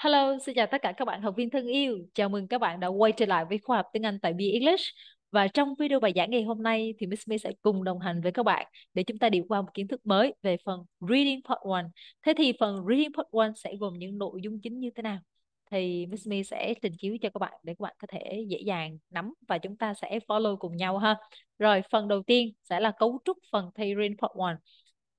Hello, xin chào tất cả các bạn học viên thân yêu. Chào mừng các bạn đã quay trở lại với khoa học tiếng Anh tại Be English. Và trong video bài giảng ngày hôm nay thì Miss My sẽ cùng đồng hành với các bạn để chúng ta đi qua một kiến thức mới về phần Reading Part 1. Thế thì phần Reading Part 1 sẽ gồm những nội dung chính như thế nào? Thì Miss My sẽ trình chiếu cho các bạn để các bạn có thể dễ dàng nắm và chúng ta sẽ follow cùng nhau ha. Rồi, phần đầu tiên sẽ là cấu trúc phần thi Reading Part 1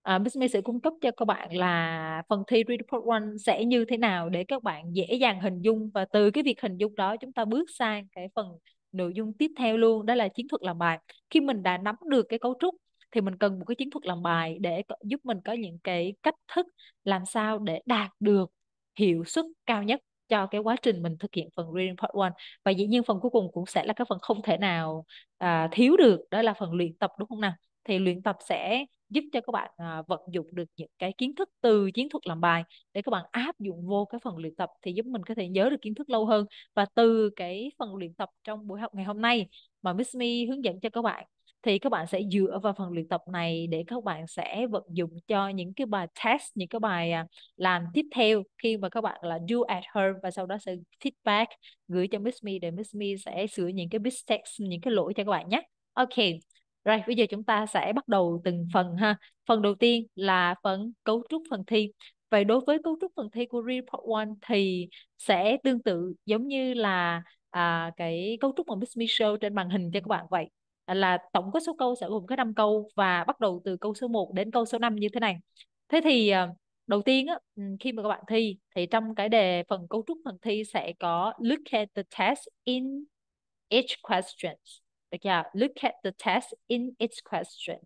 à, Bismi sẽ cung cấp cho các bạn là phần thi Read Report One sẽ như thế nào để các bạn dễ dàng hình dung và từ cái việc hình dung đó chúng ta bước sang cái phần nội dung tiếp theo luôn đó là chiến thuật làm bài khi mình đã nắm được cái cấu trúc thì mình cần một cái chiến thuật làm bài để giúp mình có những cái cách thức làm sao để đạt được hiệu suất cao nhất cho cái quá trình mình thực hiện phần reading part one và dĩ nhiên phần cuối cùng cũng sẽ là cái phần không thể nào à, thiếu được đó là phần luyện tập đúng không nào thì luyện tập sẽ giúp cho các bạn à, vận dụng được những cái kiến thức từ chiến thuật làm bài để các bạn áp dụng vô cái phần luyện tập thì giúp mình có thể nhớ được kiến thức lâu hơn và từ cái phần luyện tập trong buổi học ngày hôm nay mà Miss Mi hướng dẫn cho các bạn thì các bạn sẽ dựa vào phần luyện tập này để các bạn sẽ vận dụng cho những cái bài test những cái bài à, làm tiếp theo khi mà các bạn là do at home và sau đó sẽ feedback gửi cho Miss Mi để Miss Mi sẽ sửa những cái mistakes những cái lỗi cho các bạn nhé. Ok, rồi, bây giờ chúng ta sẽ bắt đầu từng phần ha. Phần đầu tiên là phần cấu trúc phần thi. Vậy đối với cấu trúc phần thi của Report One thì sẽ tương tự giống như là à, cái cấu trúc mà Miss Mitchell trên màn hình cho các bạn vậy. À, là tổng có số câu sẽ gồm có 5 câu và bắt đầu từ câu số 1 đến câu số 5 như thế này. Thế thì à, đầu tiên á, ừ, khi mà các bạn thi thì trong cái đề phần cấu trúc phần thi sẽ có look at the test in each questions được chưa? Look at the test in its question.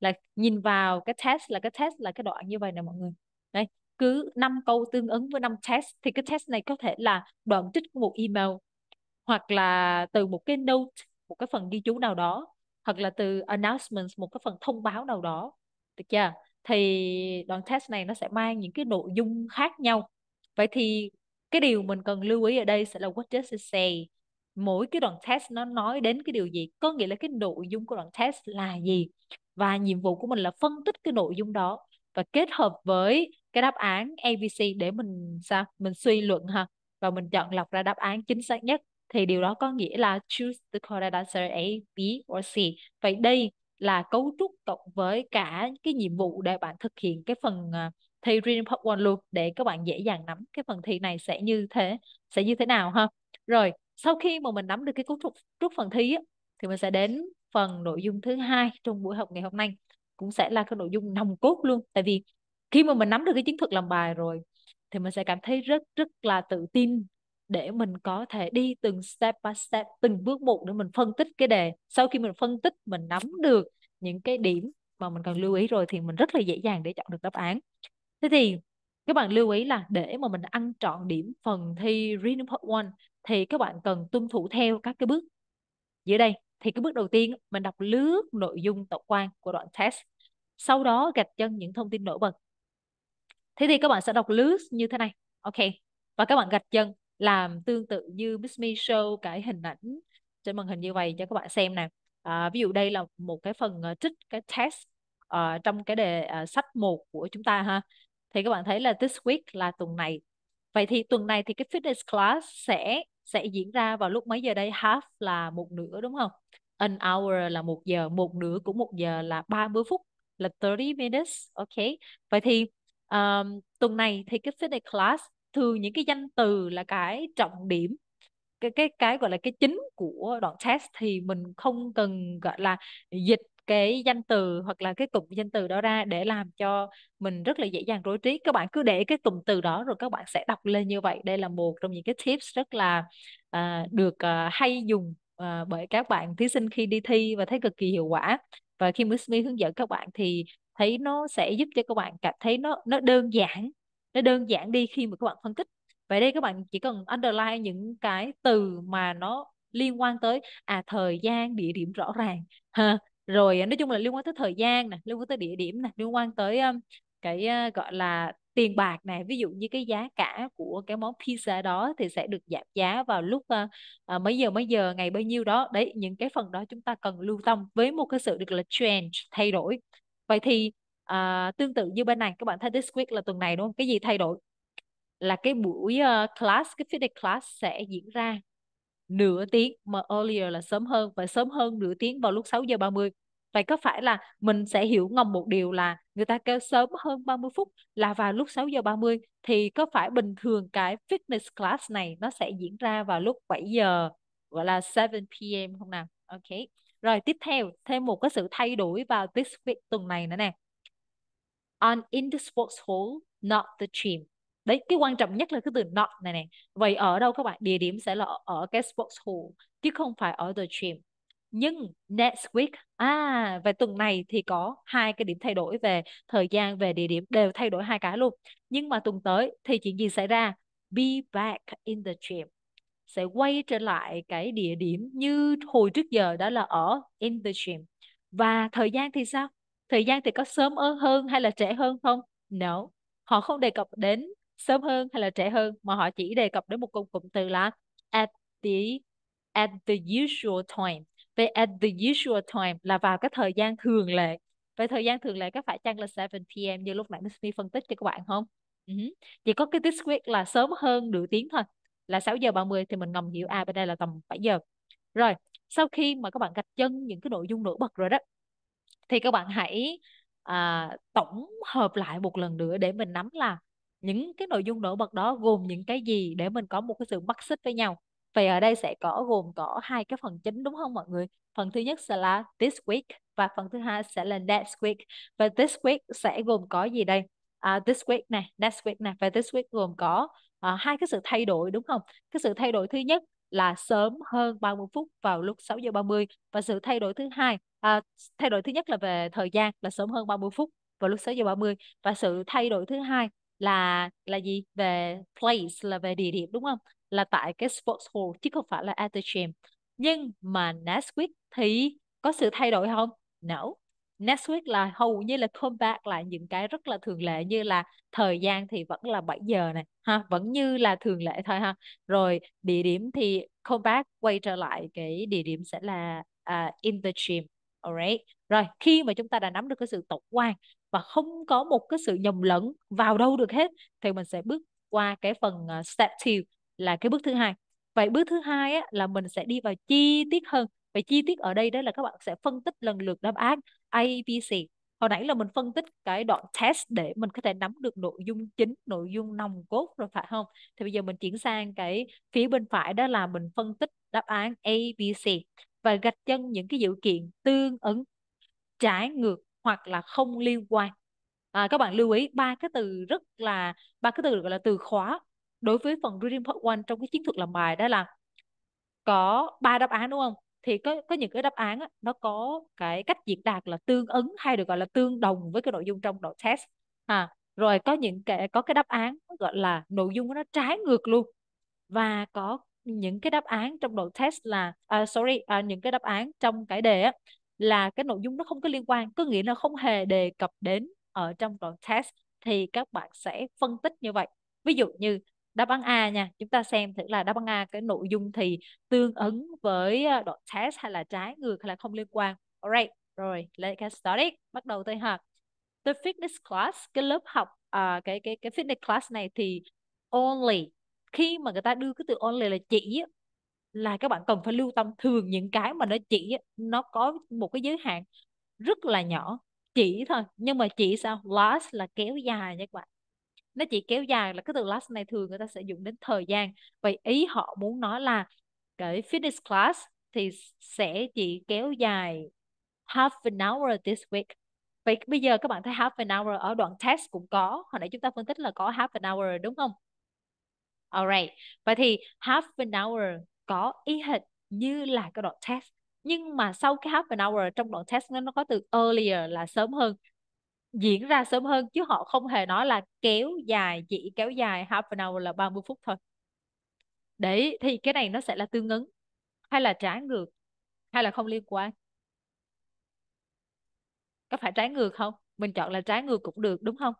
Là nhìn vào cái test là cái test là cái đoạn như vậy nè mọi người. Đây, cứ 5 câu tương ứng với 5 test thì cái test này có thể là đoạn trích của một email hoặc là từ một cái note, một cái phần ghi chú nào đó hoặc là từ announcements một cái phần thông báo nào đó. Được chưa? Thì đoạn test này nó sẽ mang những cái nội dung khác nhau. Vậy thì cái điều mình cần lưu ý ở đây sẽ là what does it say mỗi cái đoạn test nó nói đến cái điều gì có nghĩa là cái nội dung của đoạn test là gì và nhiệm vụ của mình là phân tích cái nội dung đó và kết hợp với cái đáp án ABC để mình sao mình suy luận ha và mình chọn lọc ra đáp án chính xác nhất thì điều đó có nghĩa là choose the correct answer A, B or C. Vậy đây là cấu trúc cộng với cả cái nhiệm vụ để bạn thực hiện cái phần à, thi Reading Part 1 luôn để các bạn dễ dàng nắm cái phần thi này sẽ như thế sẽ như thế nào ha. Rồi, sau khi mà mình nắm được cái cấu trúc trước phần thi á, thì mình sẽ đến phần nội dung thứ hai trong buổi học ngày hôm nay cũng sẽ là cái nội dung nòng cốt luôn tại vì khi mà mình nắm được cái chiến thuật làm bài rồi thì mình sẽ cảm thấy rất rất là tự tin để mình có thể đi từng step by step từng bước một để mình phân tích cái đề sau khi mình phân tích mình nắm được những cái điểm mà mình cần lưu ý rồi thì mình rất là dễ dàng để chọn được đáp án thế thì các bạn lưu ý là để mà mình ăn trọn điểm phần thi Reading Part 1 thì các bạn cần tuân thủ theo các cái bước dưới đây thì cái bước đầu tiên mình đọc lướt nội dung tổng quan của đoạn test sau đó gạch chân những thông tin nổi bật thế thì các bạn sẽ đọc lướt như thế này ok và các bạn gạch chân làm tương tự như Miss Me show cái hình ảnh trên màn hình như vậy cho các bạn xem nè à, ví dụ đây là một cái phần uh, trích cái test uh, trong cái đề uh, sách 1 của chúng ta ha thì các bạn thấy là this week là tuần này vậy thì tuần này thì cái fitness class sẽ sẽ diễn ra vào lúc mấy giờ đây half là một nửa đúng không an hour là một giờ một nửa của một giờ là 30 phút là 30 minutes ok vậy thì um, tuần này thì cái fitness class thường những cái danh từ là cái trọng điểm cái cái cái gọi là cái chính của đoạn test thì mình không cần gọi là dịch cái danh từ hoặc là cái cụm danh từ đó ra để làm cho mình rất là dễ dàng rối trí các bạn cứ để cái cụm từ đó rồi các bạn sẽ đọc lên như vậy đây là một trong những cái tips rất là à, được à, hay dùng à, bởi các bạn thí sinh khi đi thi và thấy cực kỳ hiệu quả và khi Miss Mi hướng dẫn các bạn thì thấy nó sẽ giúp cho các bạn cảm thấy nó nó đơn giản nó đơn giản đi khi mà các bạn phân tích vậy đây các bạn chỉ cần underline những cái từ mà nó liên quan tới à thời gian địa điểm rõ ràng ha rồi à, nói chung là liên quan tới thời gian nè liên quan tới địa điểm nè liên quan tới um, cái uh, gọi là tiền bạc này ví dụ như cái giá cả của cái món pizza đó thì sẽ được giảm giá vào lúc uh, uh, mấy giờ mấy giờ ngày bao nhiêu đó đấy những cái phần đó chúng ta cần lưu tâm với một cái sự được là change thay đổi vậy thì uh, tương tự như bên này các bạn thấy this week là tuần này đúng không cái gì thay đổi là cái buổi uh, class cái fitness class sẽ diễn ra nửa tiếng mà earlier là sớm hơn phải sớm hơn nửa tiếng vào lúc 6 giờ 30 vậy có phải là mình sẽ hiểu ngầm một điều là người ta kêu sớm hơn 30 phút là vào lúc 6 giờ 30 thì có phải bình thường cái fitness class này nó sẽ diễn ra vào lúc 7 giờ gọi là 7 p.m. không nào ok rồi tiếp theo thêm một cái sự thay đổi vào this week tuần này nữa nè on in the sports hall not the gym đấy cái quan trọng nhất là cái từ not này này vậy ở đâu các bạn địa điểm sẽ là ở cái sports hall chứ không phải ở the gym nhưng next week à về tuần này thì có hai cái điểm thay đổi về thời gian về địa điểm đều thay đổi hai cái luôn nhưng mà tuần tới thì chuyện gì xảy ra be back in the gym sẽ quay trở lại cái địa điểm như hồi trước giờ đó là ở in the gym và thời gian thì sao thời gian thì có sớm hơn hay là trễ hơn không no họ không đề cập đến sớm hơn hay là trễ hơn mà họ chỉ đề cập đến một cụm cụm từ là at the at the usual time vậy at the usual time là vào cái thời gian thường lệ vậy thời gian thường lệ có phải chăng là 7 p.m. như lúc nãy Miss My phân tích cho các bạn không ừ. chỉ có cái this week là sớm hơn nửa tiếng thôi là 6 giờ 30 thì mình ngầm hiểu à bên đây là tầm 7 giờ rồi sau khi mà các bạn gạch chân những cái nội dung nổi bật rồi đó thì các bạn hãy à, tổng hợp lại một lần nữa để mình nắm là những cái nội dung nổi bật đó gồm những cái gì để mình có một cái sự bắt xích với nhau vậy ở đây sẽ có gồm có hai cái phần chính đúng không mọi người phần thứ nhất sẽ là this week và phần thứ hai sẽ là next week và this week sẽ gồm có gì đây à, this week này next week này và this week gồm có à, hai cái sự thay đổi đúng không cái sự thay đổi thứ nhất là sớm hơn 30 phút vào lúc 6 giờ 30 và sự thay đổi thứ hai à, thay đổi thứ nhất là về thời gian là sớm hơn 30 phút vào lúc 6 giờ 30 và sự thay đổi thứ hai là là gì về place là về địa điểm đúng không là tại cái sports hall chứ không phải là at the gym nhưng mà Nesquik thì có sự thay đổi không no Next là hầu như là comeback lại những cái rất là thường lệ như là thời gian thì vẫn là 7 giờ này ha vẫn như là thường lệ thôi ha rồi địa điểm thì comeback quay trở lại cái địa điểm sẽ là uh, in the gym alright rồi khi mà chúng ta đã nắm được cái sự tổng quan và không có một cái sự nhầm lẫn vào đâu được hết thì mình sẽ bước qua cái phần ờ, step 2 là cái bước thứ hai vậy bước thứ hai á, là mình sẽ đi vào chi tiết hơn vậy chi tiết ở đây đó là các bạn sẽ phân tích lần lượt đáp án A, B, C hồi nãy là mình phân tích cái đoạn test để mình có thể nắm được nội dung chính nội dung nòng cốt rồi phải không thì bây giờ mình chuyển sang cái phía bên phải đó là mình phân tích đáp án A, B, C và gạch chân những cái dữ kiện tương ứng trái ngược hoặc là không liên quan à, các bạn lưu ý ba cái từ rất là ba cái từ gọi là từ khóa đối với phần reading part one trong cái chiến thuật làm bài đó là có ba đáp án đúng không thì có có những cái đáp án á, nó có cái cách diễn đạt là tương ứng hay được gọi là tương đồng với cái nội dung trong đoạn test à rồi có những cái có cái đáp án gọi là nội dung nó trái ngược luôn và có những cái đáp án trong đoạn test là à, sorry à, những cái đáp án trong cái đề á, là cái nội dung nó không có liên quan có nghĩa là không hề đề cập đến ở trong đoạn test thì các bạn sẽ phân tích như vậy ví dụ như đáp án A nha chúng ta xem thử là đáp án A cái nội dung thì tương ứng với ờ, đoạn test hay là trái ngược hay là không liên quan alright rồi let's get started bắt đầu thôi học the fitness class cái lớp học à, cái cái cái fitness class này thì only khi mà người ta đưa cái từ only là chỉ là các bạn cần phải lưu tâm thường những cái mà nó chỉ nó có một cái giới hạn rất là nhỏ chỉ thôi nhưng mà chỉ sao last là kéo dài nha các bạn nó chỉ kéo dài là cái từ last này thường người ta sẽ dùng đến thời gian vậy ý họ muốn nói là cái fitness class thì sẽ chỉ kéo dài half an hour this week vậy bây giờ các bạn thấy half an hour ở đoạn test cũng có hồi nãy chúng ta phân tích là có half an hour đúng không alright vậy thì half an hour có y hệt như là cái đoạn test nhưng mà sau cái half an hour trong đoạn test nó, có từ earlier là sớm hơn diễn ra sớm hơn chứ họ không hề nói là kéo dài chỉ kéo dài half an hour là 30 phút thôi đấy thì cái này nó sẽ là tương ứng hay là trái ngược hay là không liên quan có phải trái ngược không mình chọn là trái ngược cũng được đúng không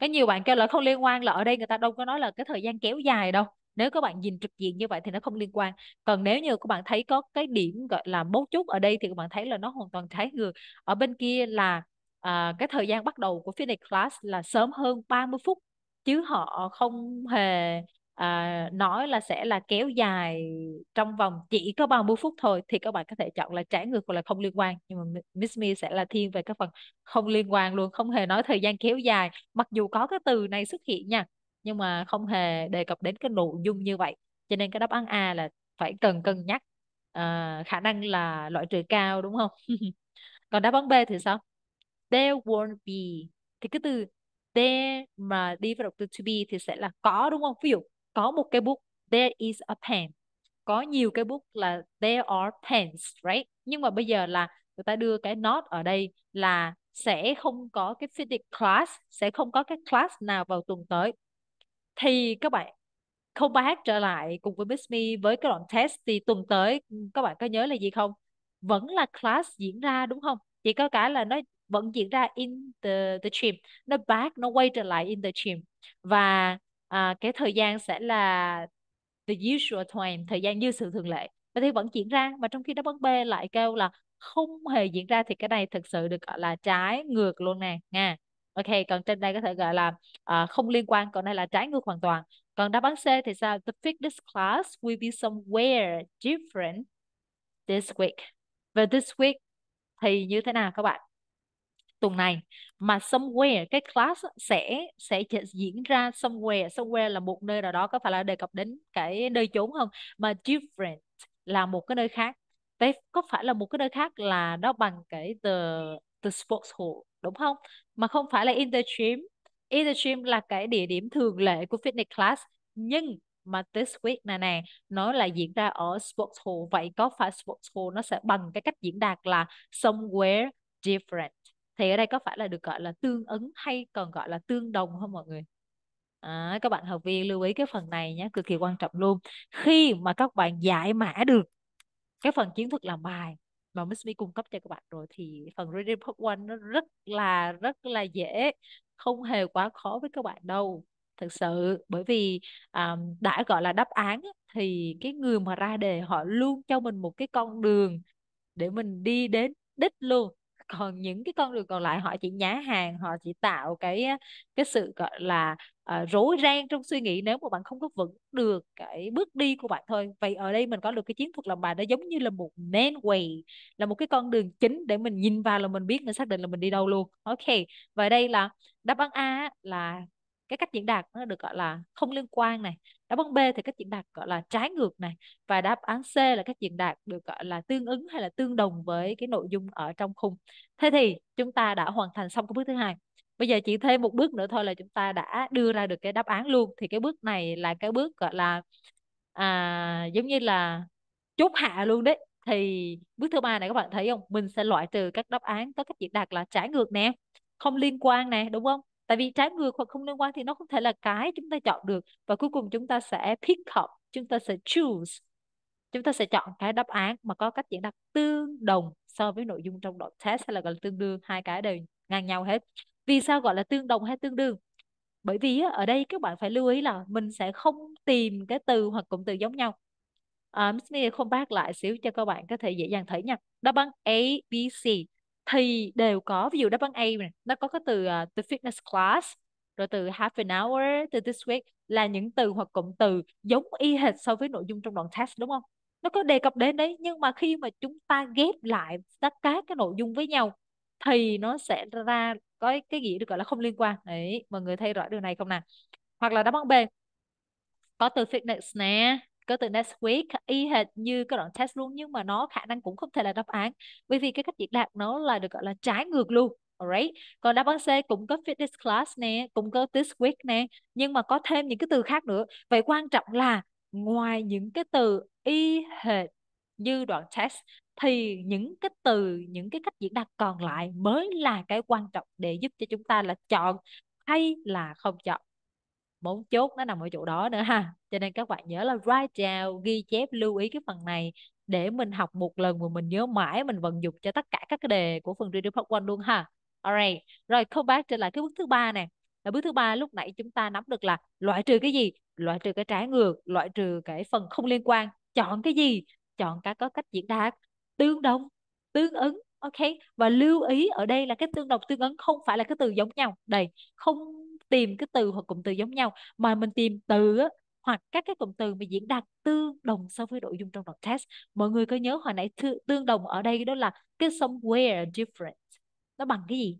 có nhiều bạn kêu là không liên quan là ở đây người ta đâu có nói là cái thời gian kéo dài đâu nếu các bạn nhìn trực diện như vậy thì nó không liên quan còn nếu như các bạn thấy có cái điểm gọi là mấu chốt ở đây thì các bạn thấy là nó hoàn toàn trái ngược ở bên kia là à, cái thời gian bắt đầu của Phoenix Class là sớm hơn 30 phút chứ họ không hề à, nói là sẽ là kéo dài trong vòng chỉ có 30 phút thôi thì các bạn có thể chọn là trái ngược hoặc là không liên quan nhưng mà Miss Me sẽ là thiên về cái phần không liên quan luôn không hề nói thời gian kéo dài mặc dù có cái từ này xuất hiện nha nhưng mà không hề đề cập đến cái nội dung như vậy cho nên cái đáp án A là phải cần cân nhắc à, khả năng là loại trừ cao đúng không còn đáp án B thì sao there won't be thì cái từ there mà đi vào động từ to be thì sẽ là có đúng không ví dụ có một cái bút there is a pen có nhiều cái bút là there are pens right nhưng mà bây giờ là người ta đưa cái not ở đây là sẽ không có cái physics class sẽ không có cái class nào vào tuần tới thì các bạn không comeback trở lại cùng với Miss Me với cái đoạn test thì tuần tới các bạn có nhớ là gì không? Vẫn là class diễn ra đúng không? Chỉ có cái là nó vẫn diễn ra in the the gym, nó back nó quay trở lại in the gym và à, cái thời gian sẽ là the usual time, thời gian như sự thường lệ. và thì vẫn diễn ra mà trong khi đó bắn B lại kêu là không hề diễn ra thì cái này thực sự được gọi là trái ngược luôn nè nha ok còn trên đây có thể gọi là uh, không liên quan còn đây là trái ngược hoàn toàn còn đáp án C thì sao the fitness class will be somewhere different this week và this week thì như thế nào các bạn tuần này mà somewhere cái class sẽ sẽ diễn ra somewhere somewhere là một nơi nào đó có phải là đề cập đến cái nơi chốn không mà different là một cái nơi khác Vậy có phải là một cái nơi khác là nó bằng cái the the sports hall đúng không mà không phải là in the gym in the gym là cái địa điểm thường lệ của fitness class nhưng mà this week này nè nó là diễn ra ở sports hall vậy có phải sports hall nó sẽ bằng cái cách diễn đạt là somewhere different thì ở đây có phải là được gọi là tương ứng hay còn gọi là tương đồng không mọi người à, các bạn học viên lưu ý cái phần này nhé cực kỳ quan trọng luôn khi mà các bạn giải mã được cái phần kiến thức làm bài mà Miss Mi cung cấp cho các bạn rồi thì phần reading part one nó rất là rất là dễ không hề quá khó với các bạn đâu thực sự bởi vì um, đã gọi là đáp án thì cái người mà ra đề họ luôn cho mình một cái con đường để mình đi đến đích luôn còn những cái con đường còn lại họ chỉ nhá hàng họ chỉ tạo cái cái sự gọi là uh, rối ren trong suy nghĩ nếu mà bạn không có vững được cái bước đi của bạn thôi vậy ở đây mình có được cái chiến thuật làm bài nó giống như là một main way là một cái con đường chính để mình nhìn vào là mình biết mình xác định là mình đi đâu luôn ok và đây là đáp án A là cái cách diễn đạt nó được gọi là không liên quan này đáp án B thì cách diễn đạt gọi là trái ngược này và đáp án C là cách diễn đạt được gọi là tương ứng hay là tương đồng với cái nội dung ở trong khung thế thì chúng ta đã hoàn thành xong cái bước thứ hai bây giờ chỉ thêm một bước nữa thôi là chúng ta đã đưa ra được cái đáp án luôn thì cái bước này là cái bước gọi là à, giống như là chốt hạ luôn đấy thì bước thứ ba này các bạn thấy không mình sẽ loại trừ các đáp án có cách diễn đạt là trái ngược nè không liên quan này đúng không tại vì trái ngược hoặc không liên quan thì nó không thể là cái chúng ta chọn được và cuối cùng chúng ta sẽ pick up chúng ta sẽ choose chúng ta sẽ chọn cái đáp án mà có cách diễn đạt tương đồng so với nội dung trong đoạn test hay là gọi là tương đương hai cái đều ngang nhau hết vì sao gọi là tương đồng hay tương đương bởi vì ở đây các bạn phải lưu ý là mình sẽ không tìm cái từ hoặc cụm từ giống nhau à, Miss Nia không bác lại xíu cho các bạn có thể dễ dàng thấy nha đáp án A B C thì đều có ví dụ đáp án A này nó có cái từ uh, ờ, từ fitness class rồi từ half an hour từ this week là những từ hoặc cụm từ giống y hệt so với nội dung trong đoạn test đúng không nó có đề cập đến đấy nhưng mà khi mà chúng ta ghép lại tất cả các nội dung với nhau thì nó sẽ ra có cái gì được gọi là không liên quan đấy mọi người thấy rõ điều này không nào hoặc là đáp án B có từ fitness nè go từ next week y hệt như cái đoạn test luôn nhưng mà nó khả năng cũng không thể là đáp án bởi vì cái cách diễn đạt nó là được gọi là trái ngược luôn Alright. Còn đáp án C cũng có fitness class nè, cũng có this week nè, nhưng mà có thêm những cái từ khác nữa. Vậy quan trọng là ngoài những cái từ y hệt như đoạn test thì những cái từ, những cái cách diễn đạt còn lại mới là cái quan trọng để giúp cho chúng ta là chọn hay là không chọn mấu chốt nó nằm ở chỗ đó nữa ha cho nên các bạn nhớ là write down ghi chép lưu ý cái phần này để mình học một lần mà mình nhớ mãi mình vận dụng cho tất cả các cái đề của phần reading part one luôn ha alright rồi come bác trở lại cái bước thứ ba này là bước thứ ba lúc nãy chúng ta nắm được là loại trừ cái gì loại trừ cái trái ngược loại trừ cái phần không liên quan chọn cái gì chọn cái có cách diễn đạt tương đồng tương ứng ok và lưu ý ở đây là cái tương đồng tương ứng không phải là cái từ giống nhau đây không tìm cái từ hoặc cụm từ giống nhau mà mình tìm từ hoặc các cái cụm từ mà diễn đạt tương đồng so với nội dung trong đoạn test mọi người có nhớ hồi nãy thư, tương đồng ở đây đó là cái somewhere different nó bằng cái gì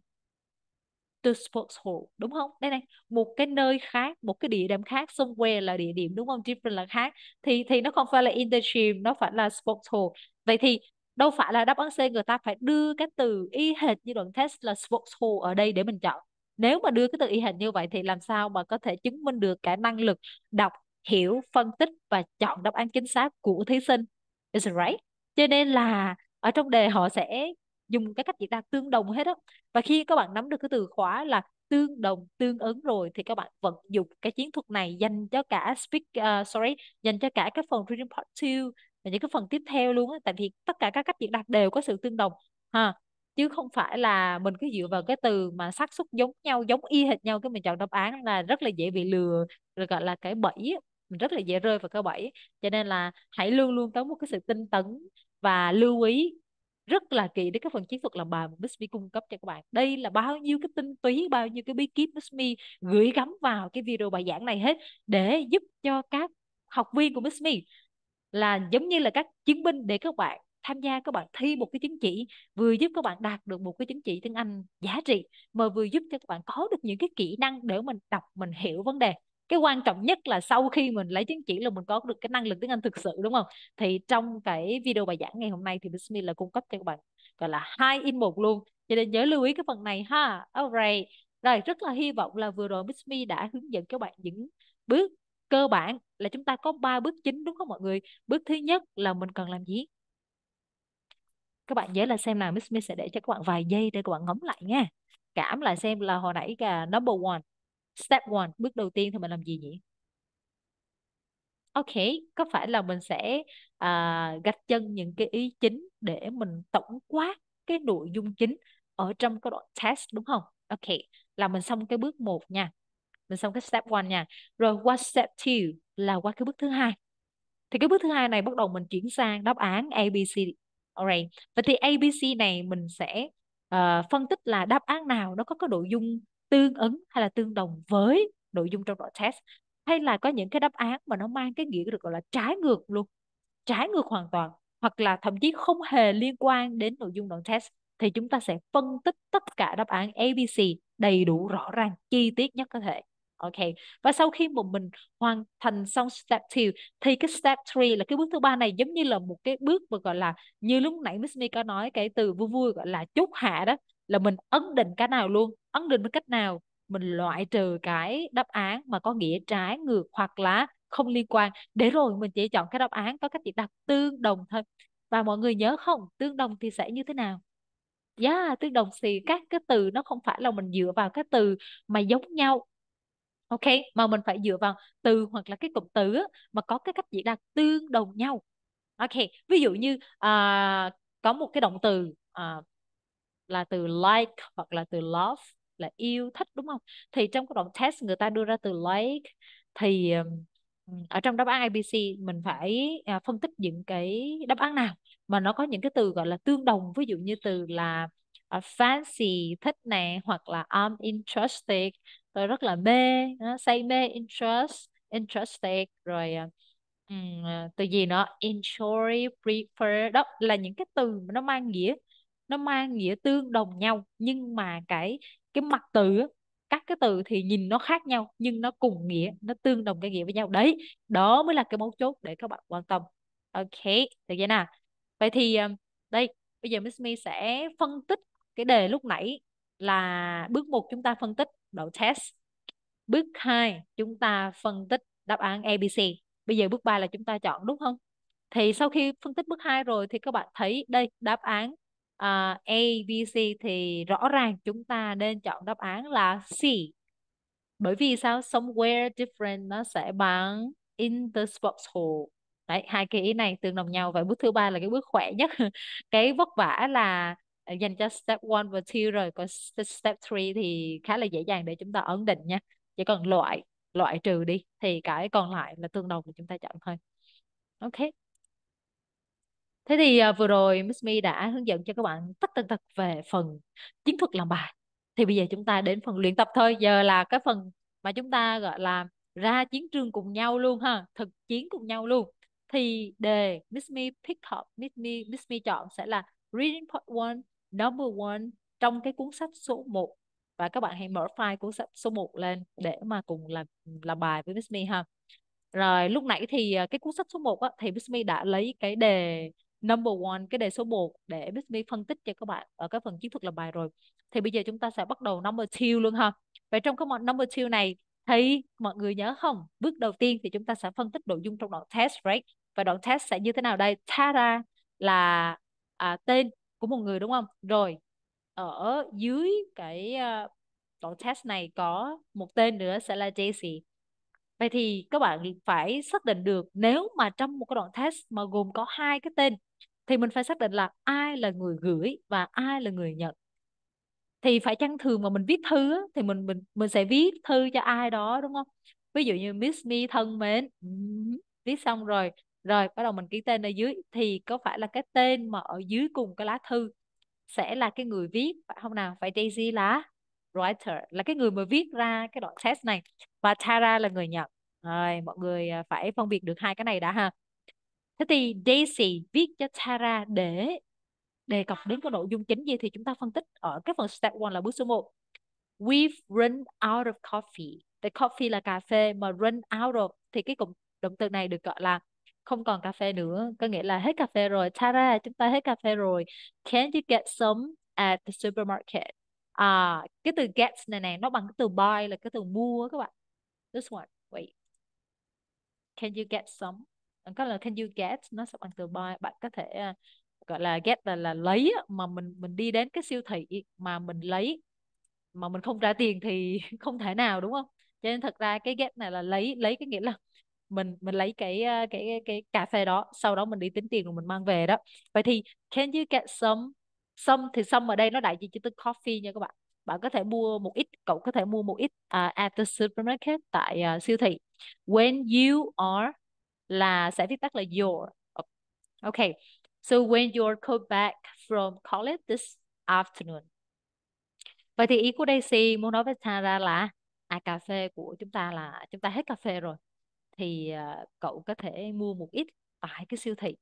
the sports hall đúng không đây này một cái nơi khác một cái địa điểm khác somewhere là địa điểm đúng không different là khác thì thì nó không phải là in the gym nó phải là sports hall vậy thì đâu phải là đáp án C người ta phải đưa cái từ y hệt như đoạn test là sports hall ở đây để mình chọn nếu mà đưa cái từ y hình như vậy thì làm sao mà có thể chứng minh được cả năng lực đọc hiểu phân tích và chọn đáp án chính xác của thí sinh is it right cho nên là ở trong đề họ sẽ dùng cái cách diễn đạt tương đồng hết á và khi các bạn nắm được cái từ khóa là tương đồng tương ứng rồi thì các bạn vận dụng cái chiến thuật này dành cho cả speak uh, sorry dành cho cả các phần reading part 2 và những cái phần tiếp theo luôn á tại vì tất cả các cách diễn đạt đều có sự tương đồng ha chứ không phải là mình cứ dựa vào cái từ mà xác suất giống nhau giống y hệt nhau cái mình chọn đáp án là rất là dễ bị lừa rồi gọi là cái bẫy mình rất là dễ rơi vào cái bẫy cho nên là hãy luôn luôn có một cái sự tinh tấn và lưu ý rất là kỹ đến cái phần chiến thuật làm bài mà Miss Me cung cấp cho các bạn. Đây là bao nhiêu cái tinh túy, bao nhiêu cái bí kíp Miss Me gửi gắm vào cái video bài giảng này hết để giúp cho các học viên của Miss Me là giống như là các chiến binh để các bạn tham gia các bạn thi một cái chứng chỉ vừa giúp các bạn đạt được một cái chứng chỉ tiếng Anh giá trị mà vừa giúp cho các bạn có được những cái kỹ năng để mình đọc mình hiểu vấn đề cái quan trọng nhất là sau khi mình lấy chứng chỉ là mình có được cái năng lực tiếng Anh thực sự đúng không thì trong cái video bài giảng ngày hôm nay thì Bismillah là cung cấp cho các bạn gọi là hai in một luôn cho nên nhớ lưu ý cái phần này ha alright rồi rất là hy vọng là vừa rồi bismi đã hướng dẫn các bạn những bước cơ bản là chúng ta có ba bước chính đúng không mọi người bước thứ nhất là mình cần làm gì các bạn nhớ là xem nào Miss Miss sẽ để cho các bạn vài giây để các bạn ngắm lại nha cảm lại xem là hồi nãy là number one step one bước đầu tiên thì mình làm gì nhỉ ok có phải là mình sẽ à, gạch chân những cái ý chính để mình tổng quát cái nội dung chính ở trong cái đoạn test đúng không ok là mình xong cái bước một nha mình xong cái step one nha rồi qua step two là qua cái bước thứ hai thì cái bước thứ hai này bắt đầu mình chuyển sang đáp án A B C Alright. Vậy thì ABC này mình sẽ uh, phân tích là đáp án nào nó có cái nội dung tương ứng hay là tương đồng với nội dung trong đoạn test hay là có những cái đáp án mà nó mang cái nghĩa được gọi là trái ngược luôn trái ngược hoàn toàn hoặc là thậm chí không hề liên quan đến nội dung đoạn test thì chúng ta sẽ phân tích tất cả đáp án ABC đầy đủ rõ ràng chi tiết nhất có thể ok và sau khi mà mình hoàn thành xong step 2 thì cái step 3 là cái bước thứ ba này giống như là một cái bước mà gọi là như lúc nãy Miss Mika nói cái từ vui vui gọi là chốt hạ đó là mình ấn định cái nào luôn ấn định cách nào mình loại trừ cái đáp án mà có nghĩa trái ngược hoặc là không liên quan để rồi mình chỉ chọn cái đáp án có cách diễn đạt tương đồng thôi và mọi người nhớ không tương đồng thì sẽ như thế nào yeah, tương đồng thì các cái từ nó không phải là mình dựa vào cái từ mà giống nhau ok mà mình phải dựa vào từ hoặc là cái cụm từ mà có cái cách diễn đạt tương đồng nhau ok ví dụ như à, có một cái động từ à, là từ like hoặc là từ love là yêu thích đúng không thì trong cái đoạn test người ta đưa ra từ like thì ở trong đáp án ABC mình phải à, phân tích những cái đáp án nào mà nó có những cái từ gọi là tương đồng ví dụ như từ là uh, fancy thích nè hoặc là I'm interested tôi rất là mê đó, say mê interest interested rồi um, từ gì nó enjoy prefer đó là những cái từ mà nó mang nghĩa nó mang nghĩa tương đồng nhau nhưng mà cái cái mặt từ các cái từ thì nhìn nó khác nhau nhưng nó cùng nghĩa nó tương đồng cái nghĩa với nhau đấy đó mới là cái mấu chốt để các bạn quan tâm ok được chưa nào vậy thì à, đây bây giờ Miss Me sẽ phân tích cái đề lúc nãy là bước một chúng ta phân tích đoạn test bước 2 chúng ta phân tích đáp án ABC bây giờ bước 3 là chúng ta chọn đúng không thì sau khi phân tích bước 2 rồi thì các bạn thấy đây đáp án uh, A, B, C thì rõ ràng chúng ta nên chọn đáp án là C. Bởi vì sao? Somewhere different nó sẽ bằng in the sports hall. Đấy, hai cái ý này tương đồng nhau. Và bước thứ ba là cái bước khỏe nhất. cái vất vả là Ờ, dành cho step 1 và 2 rồi có step 3 thì khá là dễ dàng để chúng ta ấn định nha chỉ cần loại loại trừ đi thì cái còn lại là tương đồng của chúng ta chọn thôi ok thế thì uh, vừa rồi Miss Mi đã hướng dẫn cho các bạn tất tần tật về phần chiến thuật làm bài thì bây giờ chúng ta đến phần luyện tập thôi giờ là cái phần mà chúng ta gọi là ra chiến trường cùng nhau luôn ha thực chiến cùng nhau luôn thì đề Miss me pick up Miss me Miss me chọn sẽ là reading part 1 number one trong cái cuốn sách số 1 và các bạn hãy mở file cuốn sách số 1 lên để mà cùng làm làm bài với Miss Me ha. Rồi lúc nãy thì à, cái cuốn sách số 1 á, thì Miss Me đã lấy cái đề number one cái đề số 1 để Miss Me phân tích cho các bạn ở cái phần chiến thuật làm bài rồi. Thì bây giờ chúng ta sẽ bắt đầu number two luôn ha. Vậy trong cái món number two này thì mọi người nhớ không? Bước đầu tiên thì chúng ta sẽ phân tích nội dung trong đoạn test right. Và đoạn test sẽ như thế nào đây? Tada là à, tên của một người đúng không rồi ở dưới cái đoạn ờ, test này có một tên nữa sẽ là Jesse vậy thì các bạn phải xác định được nếu mà trong một cái đoạn test mà gồm có hai cái tên thì mình phải xác định là ai là người gửi và ai là người nhận thì phải chăng thường mà mình viết thư thì mình mình mình sẽ viết thư cho ai đó đúng không ví dụ như miss me thân mến viết xong rồi rồi bắt đầu mình ký tên ở dưới thì có phải là cái tên mà ở dưới cùng cái lá thư sẽ là cái người viết phải không nào phải Daisy là writer là cái người mà viết ra cái đoạn test này và Tara là người nhận rồi mọi người à, phải phân biệt được hai cái này đã ha thế thì Daisy viết cho Tara để đề cập đến cái nội dung chính gì thì chúng ta phân tích ở cái phần step 1 là bước số 1 we've run out of coffee the coffee là cà phê mà run out of thì cái cụm động từ này được gọi là không còn cà phê nữa có nghĩa là hết cà phê rồi Tara chúng ta hết cà phê rồi can you get some at the supermarket à cái từ get này này nó bằng cái từ buy là cái từ mua các bạn this one wait can you get some có là can you get nó sẽ bằng từ buy bạn có thể à, gọi là get là là lấy mà mình mình đi đến cái siêu thị mà mình lấy mà mình không trả tiền thì không thể nào đúng không cho nên thật ra cái get này là lấy lấy cái nghĩa là mình mình lấy cái ờ, cái cái, cái cà phê đó sau đó mình đi tính tiền rồi mình mang về đó vậy thì can you get some some thì some ở đây nó đại diện cho từ coffee nha các bạn bạn có thể mua một ít cậu có thể mua một ít uh, at the supermarket tại uh, siêu thị when you are là sẽ viết tắt là your okay so when you're come back from college this afternoon vậy thì ý của Daisy muốn nói với Tara là à cà phê của chúng ta là chúng ta hết cà phê rồi thì à, cậu có thể mua một ít tại cái siêu thị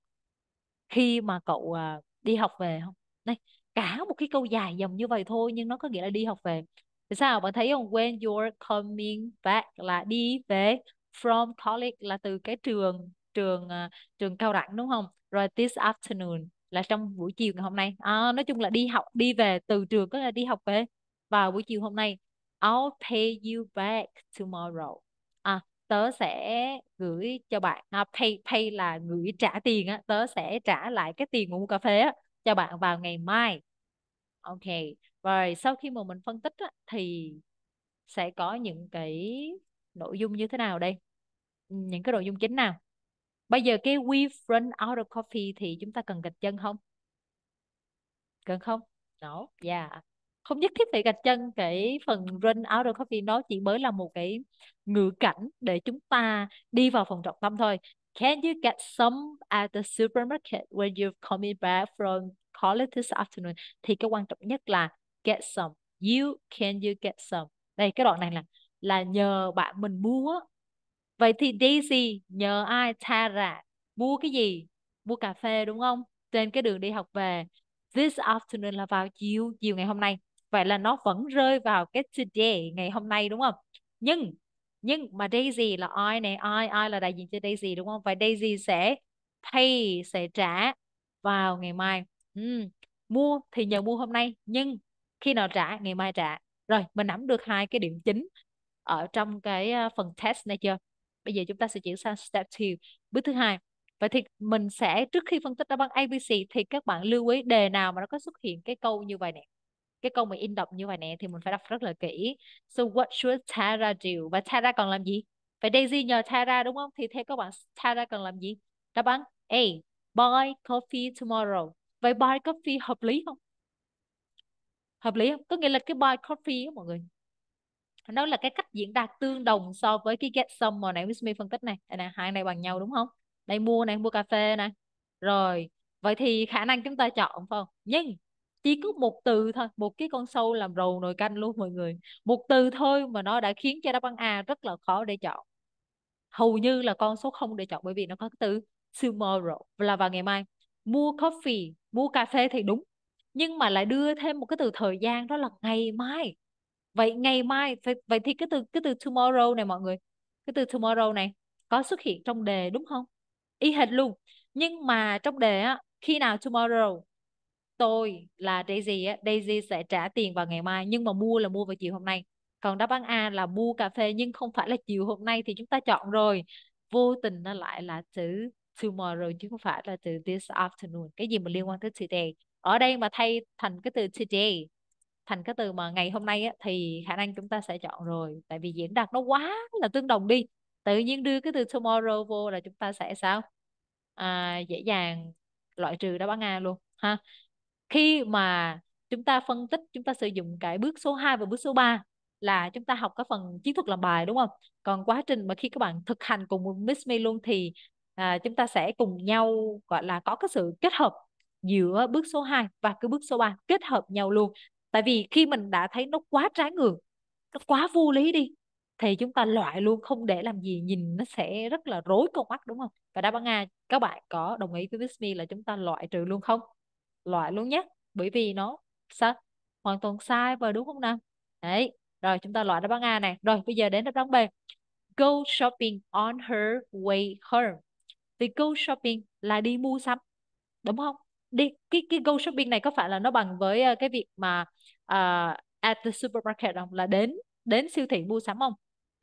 khi mà cậu à, đi học về không đây cả một cái câu dài dòng như vậy thôi nhưng nó có nghĩa là đi học về thì sao bạn thấy không when you're coming back là đi về from college là từ cái trường trường uh, trường cao đẳng đúng không rồi this afternoon là trong buổi chiều ngày hôm nay à, nói chung là đi học đi về từ trường có là đi học về vào buổi chiều hôm nay I'll pay you back tomorrow à tớ sẽ gửi cho bạn à, pay pay là gửi trả tiền á tớ sẽ trả lại cái tiền của mua cà phê á cho bạn vào ngày mai ok rồi sau khi mà mình phân tích á, thì sẽ có những cái nội dung như thế nào đây ừ, những cái nội dung chính nào bây giờ cái we run out of coffee thì chúng ta cần gạch chân không cần không no yeah không nhất thiết phải gạch chân cái phần run out of coffee nó chỉ mới là một cái ngữ cảnh để chúng ta đi vào phần trọng tâm thôi can you get some at the supermarket when you're coming back from college this afternoon thì cái quan trọng nhất là get some you can you get some đây cái đoạn này là là nhờ bạn mình mua vậy thì Daisy nhờ ai Tara mua cái gì mua cà phê đúng không trên cái đường đi học về this afternoon là vào chiều chiều ngày hôm nay vậy là nó vẫn rơi vào cái today ngày hôm nay đúng không nhưng nhưng mà Daisy là ai này ai ai là đại diện cho Daisy đúng không vậy Daisy sẽ pay sẽ trả vào ngày mai ừ. mua thì nhờ mua hôm nay nhưng khi nào trả ngày mai trả rồi mình nắm được hai cái điểm chính ở trong cái ờ, phần test này chưa bây giờ chúng ta sẽ chuyển sang step 2 bước thứ hai vậy thì mình sẽ trước khi phân tích đáp án ABC thì các bạn lưu ý đề nào mà nó có xuất hiện cái câu như vậy này cái câu mà in đọc như vậy nè thì mình phải đọc rất là kỹ so what should Tara do và Tara còn làm gì phải Daisy nhờ Tara đúng không thì theo các bạn Tara cần làm gì đáp án A buy coffee tomorrow vậy buy coffee hợp lý không hợp lý không có nghĩa là cái buy coffee á mọi người nó là cái cách diễn đạt tương đồng so với cái get some mà nãy Miss Me phân tích này đây nè hai này bằng nhau đúng không đây mua này mua cà phê này rồi vậy thì khả năng chúng ta chọn phải không nhưng chỉ có một từ thôi một cái con sâu làm rầu nồi canh luôn mọi người một từ thôi mà nó đã khiến cho đáp án A rất là khó để chọn hầu như là con số không để chọn bởi vì nó có cái từ tomorrow là vào ngày mai mua coffee mua cà phê thì đúng nhưng mà lại đưa thêm một cái từ thời gian đó là ngày mai vậy ngày mai vậy thì cái từ cái từ tomorrow này mọi người cái từ tomorrow này có xuất hiện trong đề đúng không y hệt luôn nhưng mà trong đề á khi nào tomorrow tôi là Daisy á, Daisy sẽ trả tiền vào ngày mai nhưng mà mua là mua vào chiều hôm nay. Còn đáp án A là mua cà phê nhưng không phải là chiều hôm nay thì chúng ta chọn rồi. Vô tình nó lại là từ tomorrow chứ không phải là từ this afternoon cái gì mà liên quan tới today ở đây mà thay thành cái từ today thành cái từ mà ngày hôm nay á, thì khả năng chúng ta sẽ chọn rồi tại vì diễn đạt nó quá là tương đồng đi tự nhiên đưa cái từ tomorrow vô là chúng ta sẽ sao à, dễ dàng loại trừ đáp án A luôn ha khi mà chúng ta phân tích chúng ta sử dụng cái bước số 2 và bước số 3 là chúng ta học cái phần chiến thuật làm bài đúng không còn quá trình mà khi các bạn thực hành cùng Miss May luôn thì à, chúng ta sẽ cùng nhau gọi là có cái sự kết hợp giữa bước số 2 và cái bước số 3 kết hợp nhau luôn tại vì khi mình đã thấy nó quá trái ngược nó quá vô lý đi thì chúng ta loại luôn không để làm gì nhìn nó sẽ rất là rối con mắt đúng không và đáp án A các bạn có đồng ý với Miss Me là chúng ta loại trừ luôn không loại luôn nhé bởi vì nó sao hoàn toàn sai và đúng không nào đấy rồi chúng ta loại đáp án A này rồi bây giờ đến đáp án B go shopping on her way home thì go shopping là đi mua sắm đúng không đi cái cái go shopping này có phải là nó bằng với ờ, cái việc mà uh, at the supermarket không là đến đến siêu thị mua sắm không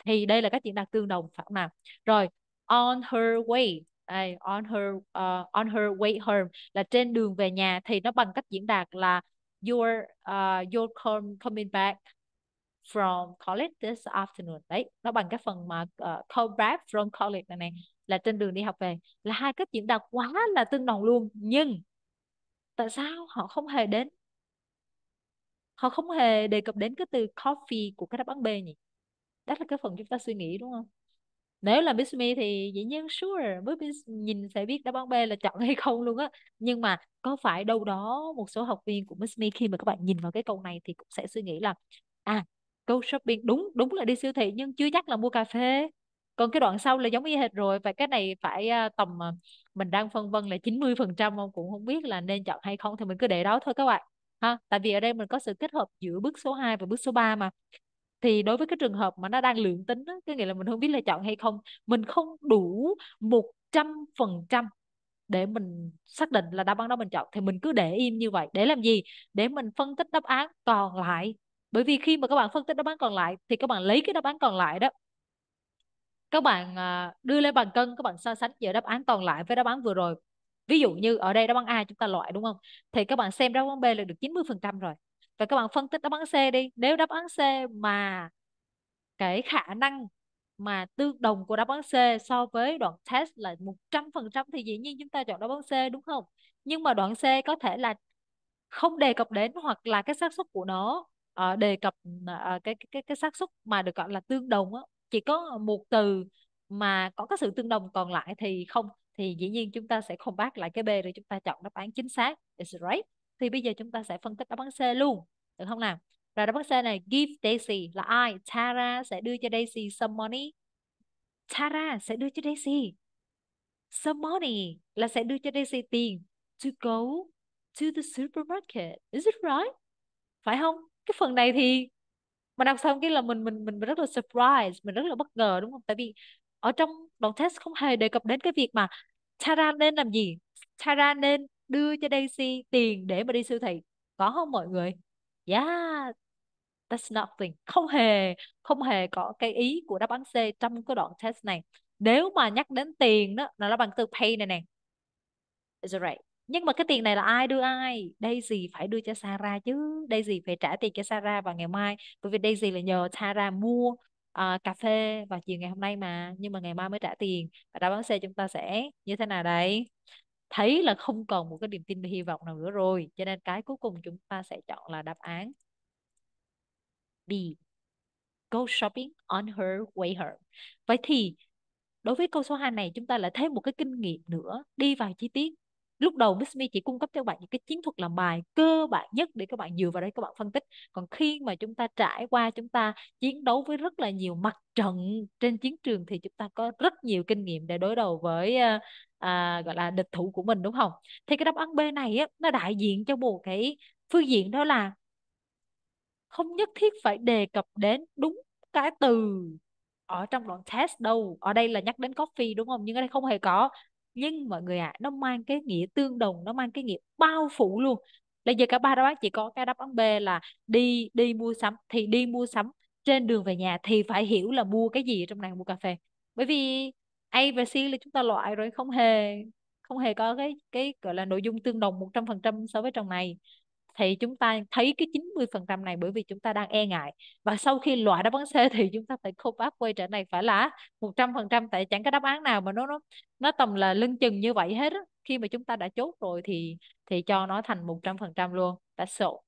thì đây là các diễn đạt tương đồng phải không nào rồi on her way đây, on her uh, on her way home là trên đường về nhà thì nó bằng cách diễn đạt là your uh, your com coming back from college this afternoon đấy nó bằng cái phần mà uh, come back from college này này là trên đường đi học về là hai cách diễn đạt quá là tương đồng luôn nhưng tại sao họ không hề đến họ không hề đề cập đến cái từ coffee của cái đáp án B nhỉ đó là cái phần chúng ta suy nghĩ đúng không nếu là Miss Me thì dĩ nhiên sure với Miss nhìn sẽ biết đáp án B là chọn hay không luôn á nhưng mà có phải đâu đó một số học viên của Miss Me khi mà các bạn nhìn vào cái câu này thì cũng sẽ suy nghĩ là à go shopping đúng đúng là đi siêu thị nhưng chưa chắc là mua cà phê còn cái đoạn sau là giống y hệt rồi và cái này phải à, tầm à, mình đang phân vân là 90 phần trăm ông cũng không biết là nên chọn hay không thì mình cứ để đó thôi các bạn ha tại vì ở đây mình có sự kết hợp giữa bước số 2 và bước số 3 mà thì đối với cái trường hợp mà nó đang lượng tính đó, có nghĩa là mình không biết là chọn hay không mình không đủ một trăm phần trăm để mình xác định là đáp án đó mình chọn thì mình cứ để im như vậy để làm gì để mình phân tích đáp án còn lại bởi vì khi mà các bạn phân tích đáp án còn lại thì các bạn lấy cái đáp án còn lại đó các bạn à, đưa lên bàn cân các bạn so sánh giữa đáp án còn lại với đáp án vừa rồi ví dụ như ở đây đáp án A chúng ta loại đúng không thì các bạn xem đáp án B là được 90% rồi rồi các bạn phân tích đáp án C đi. Nếu đáp án C mà cái khả năng mà tương đồng của đáp án C so với đoạn test là 100% thì dĩ nhiên chúng ta chọn đáp án C đúng không? Nhưng mà đoạn C có thể là không đề cập đến hoặc là cái xác suất của nó uh, đề cập uh, cái cái cái xác suất mà được gọi là tương đồng á chỉ có một từ mà có cái sự tương đồng còn lại thì không thì dĩ nhiên chúng ta sẽ không bác lại cái B rồi chúng ta chọn đáp án chính xác. is right. Thì bây giờ chúng ta sẽ phân tích đáp án C luôn. Được không nào? Rồi đáp án C này give Daisy là ai? Tara sẽ đưa cho Daisy some money. Tara sẽ đưa cho Daisy some money là sẽ đưa cho Daisy tiền to go to the supermarket. Is it right? Phải không? Cái phần này thì mà đọc xong cái là mình mình mình rất là surprise, mình rất là bất ngờ đúng không? Tại vì ở trong đoạn test không hề đề cập đến cái việc mà Tara nên làm gì? Tara nên đưa cho Daisy tiền để mà đi siêu thị có không mọi người yeah that's nothing không hề không hề có cái ý của đáp án C trong cái đoạn test này nếu mà nhắc đến tiền đó là nó bằng từ pay này nè is right nhưng mà cái tiền này là ai đưa ai Daisy phải đưa cho Sarah chứ Daisy phải trả tiền cho Sarah vào ngày mai bởi vì Daisy là nhờ Sarah mua uh, cà phê vào chiều ngày hôm nay mà nhưng mà ngày mai mới trả tiền và đáp án C chúng ta sẽ như thế nào đấy thấy là không còn một cái niềm tin và hy vọng nào nữa rồi cho nên cái cuối cùng chúng ta sẽ chọn là đáp án B go shopping on her way home vậy thì đối với câu số 2 này chúng ta lại thấy một cái kinh nghiệm nữa đi vào chi tiết lúc đầu Miss Me chỉ cung cấp cho các bạn những cái chiến thuật làm bài cơ bản nhất để các bạn dựa vào đấy các bạn phân tích còn khi mà chúng ta trải qua chúng ta chiến đấu với rất là nhiều mặt trận trên chiến trường thì chúng ta có rất nhiều kinh nghiệm để đối đầu với ờ, à, gọi là địch thủ của mình đúng không thì cái đáp án B này á, nó đại diện cho một cái phương diện đó là không nhất thiết phải đề cập đến đúng cái từ ở trong đoạn test đâu ở đây là nhắc đến coffee đúng không nhưng ở đây không hề có nhưng mọi người ạ à, nó mang cái nghĩa tương đồng nó mang cái nghĩa bao phủ luôn bây giờ cả ba đáp án chỉ có cái đáp án B là đi đi mua sắm thì đi mua sắm trên đường về nhà thì phải hiểu là mua cái gì trong này mua cà phê bởi vì A và C là chúng ta loại rồi không hề không hề có cái cái gọi là nội dung tương đồng 100% so với trong này thì chúng ta thấy cái 90% này bởi vì chúng ta đang e ngại và sau khi loại đáp án C thì chúng ta phải cope up quay trở này phải là 100% tại chẳng có đáp án nào mà nó nó nó tầm là lưng chừng như vậy hết đó. khi mà chúng ta đã chốt rồi thì thì cho nó thành 100% luôn đã sổ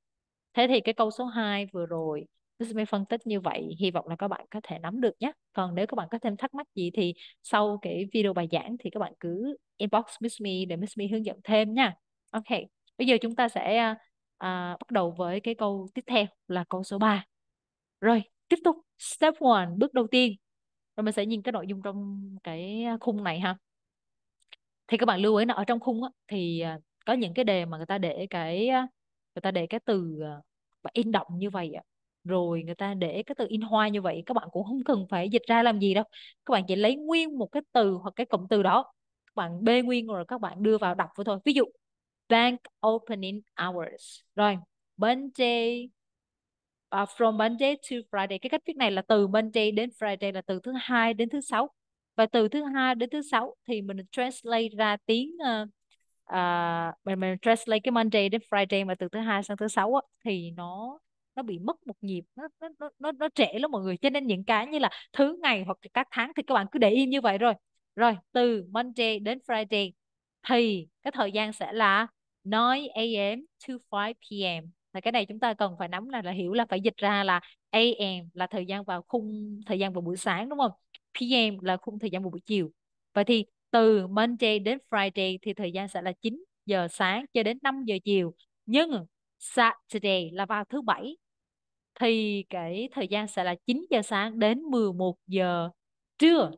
thế thì cái câu số 2 vừa rồi Resume phân tích như vậy hy vọng là các bạn có thể nắm được nhé còn nếu các bạn có thêm thắc mắc gì thì sau cái video bài giảng thì các bạn cứ inbox Miss Me để Miss Me hướng dẫn thêm nha ok bây giờ chúng ta sẽ à, à, bắt đầu với cái câu tiếp theo là câu số 3 rồi tiếp tục step one bước đầu tiên rồi mình sẽ nhìn cái nội dung trong cái khung này ha thì các bạn lưu ý là ở trong khung á, thì à, có những cái đề mà người ta để cái à, người ta để cái từ à, in động như vậy rồi người ta để cái từ in hoa như vậy các bạn cũng không cần phải dịch ra làm gì đâu các bạn chỉ lấy nguyên một cái từ hoặc cái cụm từ đó các bạn bê nguyên rồi các bạn đưa vào đọc vậy thôi ví dụ bank opening hours. Rồi, Monday uh, à, from Monday to Friday. Cái cách viết này là từ Monday đến Friday là từ thứ hai đến thứ sáu. Và từ thứ hai đến thứ sáu thì mình translate ra tiếng uh, uh, mình mình translate cái Monday đến Friday mà từ thứ hai sang thứ sáu thì nó nó bị mất một nhịp nó nó nó nó, nó trễ lắm mọi người cho nên những cái như là thứ ngày hoặc các tháng thì các bạn cứ để im như vậy rồi rồi từ Monday đến Friday thì cái thời gian sẽ là 9 a.m. to 5 p.m. Là cái này chúng ta cần phải nắm là là hiểu là phải dịch ra là a.m. là thời gian vào khung thời gian vào buổi sáng đúng không? p.m. là khung thời gian vào buổi chiều. Vậy thì từ Monday đến Friday thì thời gian sẽ là 9 giờ sáng cho đến 5 giờ chiều. Nhưng Saturday là vào thứ bảy thì cái thời gian sẽ là 9 giờ sáng đến 11 giờ trưa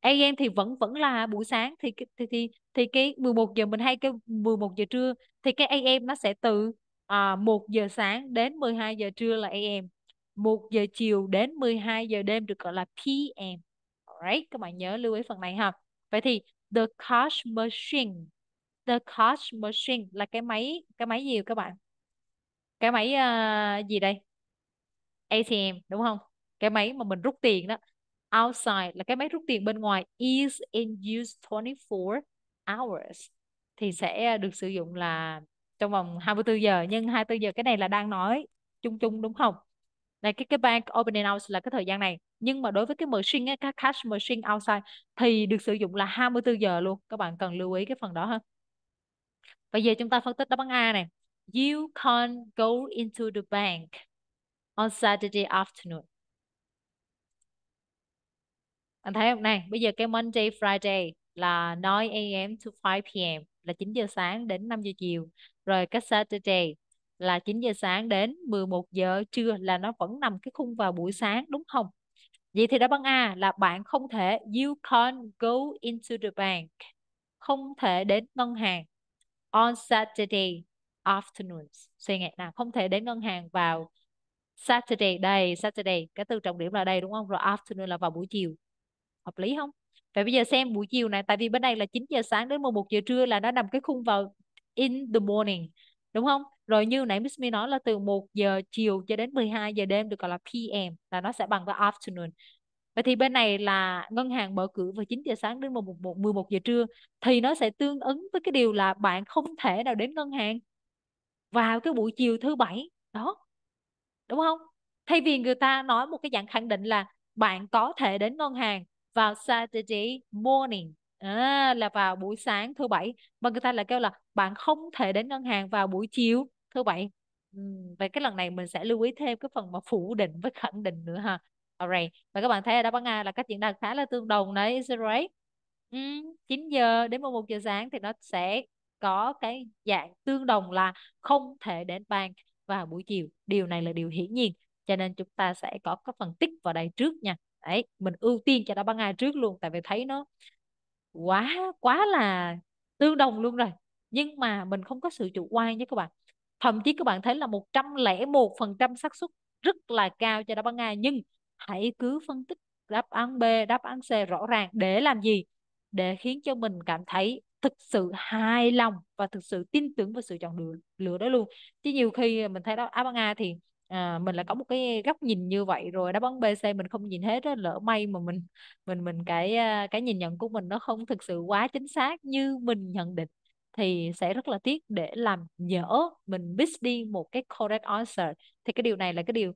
AM thì vẫn vẫn là buổi sáng thì thì thì, thì cái 11 giờ mình hay cái 11 giờ trưa thì cái AM nó sẽ từ à, 1 giờ sáng đến 12 giờ trưa là AM 1 giờ chiều đến 12 giờ đêm được gọi là PM Alright, các bạn nhớ lưu ý phần này ha Vậy thì the cash machine the cash machine là cái máy cái máy gì các bạn cái máy uh, gì đây ATM đúng không cái máy mà mình rút tiền đó outside là cái máy rút tiền bên ngoài is in use 24 hours thì sẽ à, được sử dụng là trong vòng 24 giờ nhưng 24 giờ cái này là đang nói chung chung đúng không? Này cái cái bank opening hours là cái thời gian này nhưng mà đối với cái machine cái cash machine outside thì được sử dụng là 24 giờ luôn. Các bạn cần lưu ý cái phần đó ha. Bây giờ chúng ta phân tích đáp án A này. You can go into the bank on Saturday afternoon anh thấy không này bây giờ cái Monday Friday là 9 am to 5 pm là 9 giờ sáng đến 5 giờ chiều rồi cái Saturday là 9 giờ sáng đến 11 giờ trưa là nó vẫn nằm cái khung vào buổi sáng đúng không vậy thì đáp án A là bạn không thể you can't go into the bank không thể đến ngân hàng on Saturday afternoons suy nghĩ nào không thể đến ngân hàng vào Saturday đây Saturday cái từ trọng điểm là đây đúng không rồi afternoon là vào buổi chiều hợp lý không vậy bây giờ xem buổi chiều này tại vì bên này là 9 giờ sáng đến 11 giờ trưa là nó nằm cái khung vào in the morning đúng không rồi như nãy Miss Mi nói là từ 1 giờ chiều cho đến 12 giờ đêm được gọi là PM là nó sẽ bằng với afternoon Vậy thì bên này là ngân hàng mở cửa vào 9 giờ sáng đến 11, 11 giờ trưa thì nó sẽ tương ứng với cái điều là bạn không thể nào đến ngân hàng vào cái buổi chiều thứ bảy đó. Đúng không? Thay vì người ta nói một cái dạng khẳng định là bạn có thể đến ngân hàng vào Saturday morning à, là vào buổi sáng thứ bảy mà người ta lại kêu là bạn không thể đến ngân hàng vào buổi chiều thứ bảy ừ, vậy cái lần này mình sẽ lưu ý thêm cái phần mà phủ định với khẳng định nữa ha alright và các bạn thấy ở đáp án A là các diễn đạt khá là tương đồng đấy is that right ừ, 9 giờ đến 11 giờ sáng thì nó sẽ có cái dạng tương đồng là không thể đến bàn vào buổi chiều điều này là điều hiển nhiên cho nên chúng ta sẽ có cái phần tích vào đây trước nha đấy mình ưu tiên cho nó ban ngày trước luôn tại vì thấy nó quá quá là tương đồng luôn rồi nhưng mà mình không có sự chủ quan nhé các bạn thậm chí các bạn thấy là 101 phần trăm xác suất rất là cao cho đáp án A nhưng hãy cứ phân tích đáp án B đáp án C rõ ràng để làm gì để khiến cho mình cảm thấy thực sự hài lòng và thực sự tin tưởng vào sự chọn lựa, đó luôn chứ nhiều khi mình thấy đó đáp án A thì à, mình là có một cái góc nhìn như vậy rồi đáp án BC mình không nhìn hết đó lỡ may mà mình mình mình cái à, cái nhìn nhận của mình nó không thực sự quá chính xác như mình nhận định thì sẽ rất là tiếc để làm nhỡ mình miss đi một cái correct answer thì cái điều này là cái điều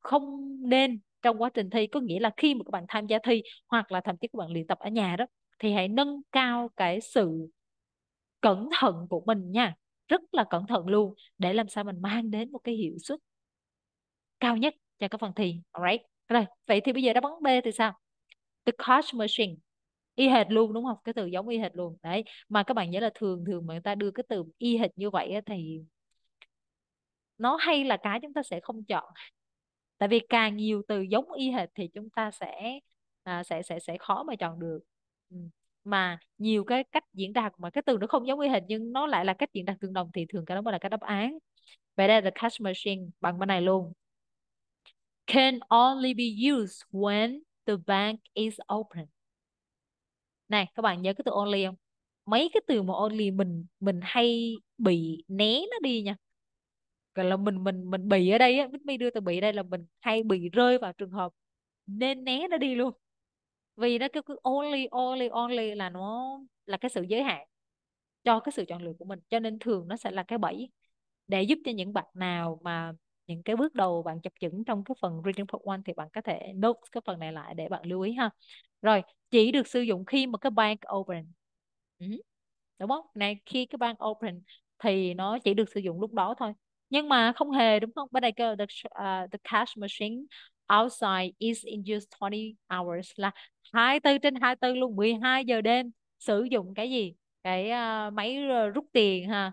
không nên trong quá trình thi có nghĩa là khi mà các bạn tham gia thi hoặc là thậm chí các bạn luyện tập ở nhà đó thì hãy nâng cao cái sự cẩn thận của mình nha rất là cẩn thận luôn để làm sao mình mang đến một cái hiệu suất cao nhất cho cái phần thi alright rồi vậy thì bây giờ đáp án B thì sao the cost machine y hệt luôn đúng không cái từ giống y hệt luôn đấy mà các bạn nhớ là thường thường mà người ta đưa cái từ y hệt như vậy thì nó hay là cái chúng ta sẽ không chọn tại vì càng nhiều từ giống y hệt thì chúng ta sẽ à, sẽ sẽ sẽ khó mà chọn được ừ, mà nhiều cái cách diễn đạt mà cái từ nó không giống y hệt nhưng nó lại là cách diễn đạt tương đồng thì thường cái đó mới là cái đáp án vậy đây là cash machine bằng bên này luôn can only be used when the bank is open. Này, các bạn nhớ cái từ only không? Mấy cái từ mà only mình mình hay bị né nó đi nha. Gọi là mình mình mình bị ở đây á, Bích My đưa từ bị đây là mình hay bị rơi vào trường hợp nên né nó đi luôn. Vì nó cứ cứ only only only là nó là cái sự giới hạn cho cái sự chọn lựa của mình, cho nên thường nó sẽ là cái bẫy để giúp cho những bạn nào mà những cái bước đầu bạn chập chững trong cái phần reading part one thì bạn có thể note cái phần này lại để bạn lưu ý ha rồi chỉ được sử dụng khi mà cái bank open đúng không này khi cái bank open thì nó chỉ được sử dụng lúc đó thôi nhưng mà không hề đúng không bên đây kêu the, uh, the cash machine outside is in use 20 hours là 24 trên 24 luôn 12 giờ đêm sử dụng cái gì cái uh, máy ờ, rút tiền ha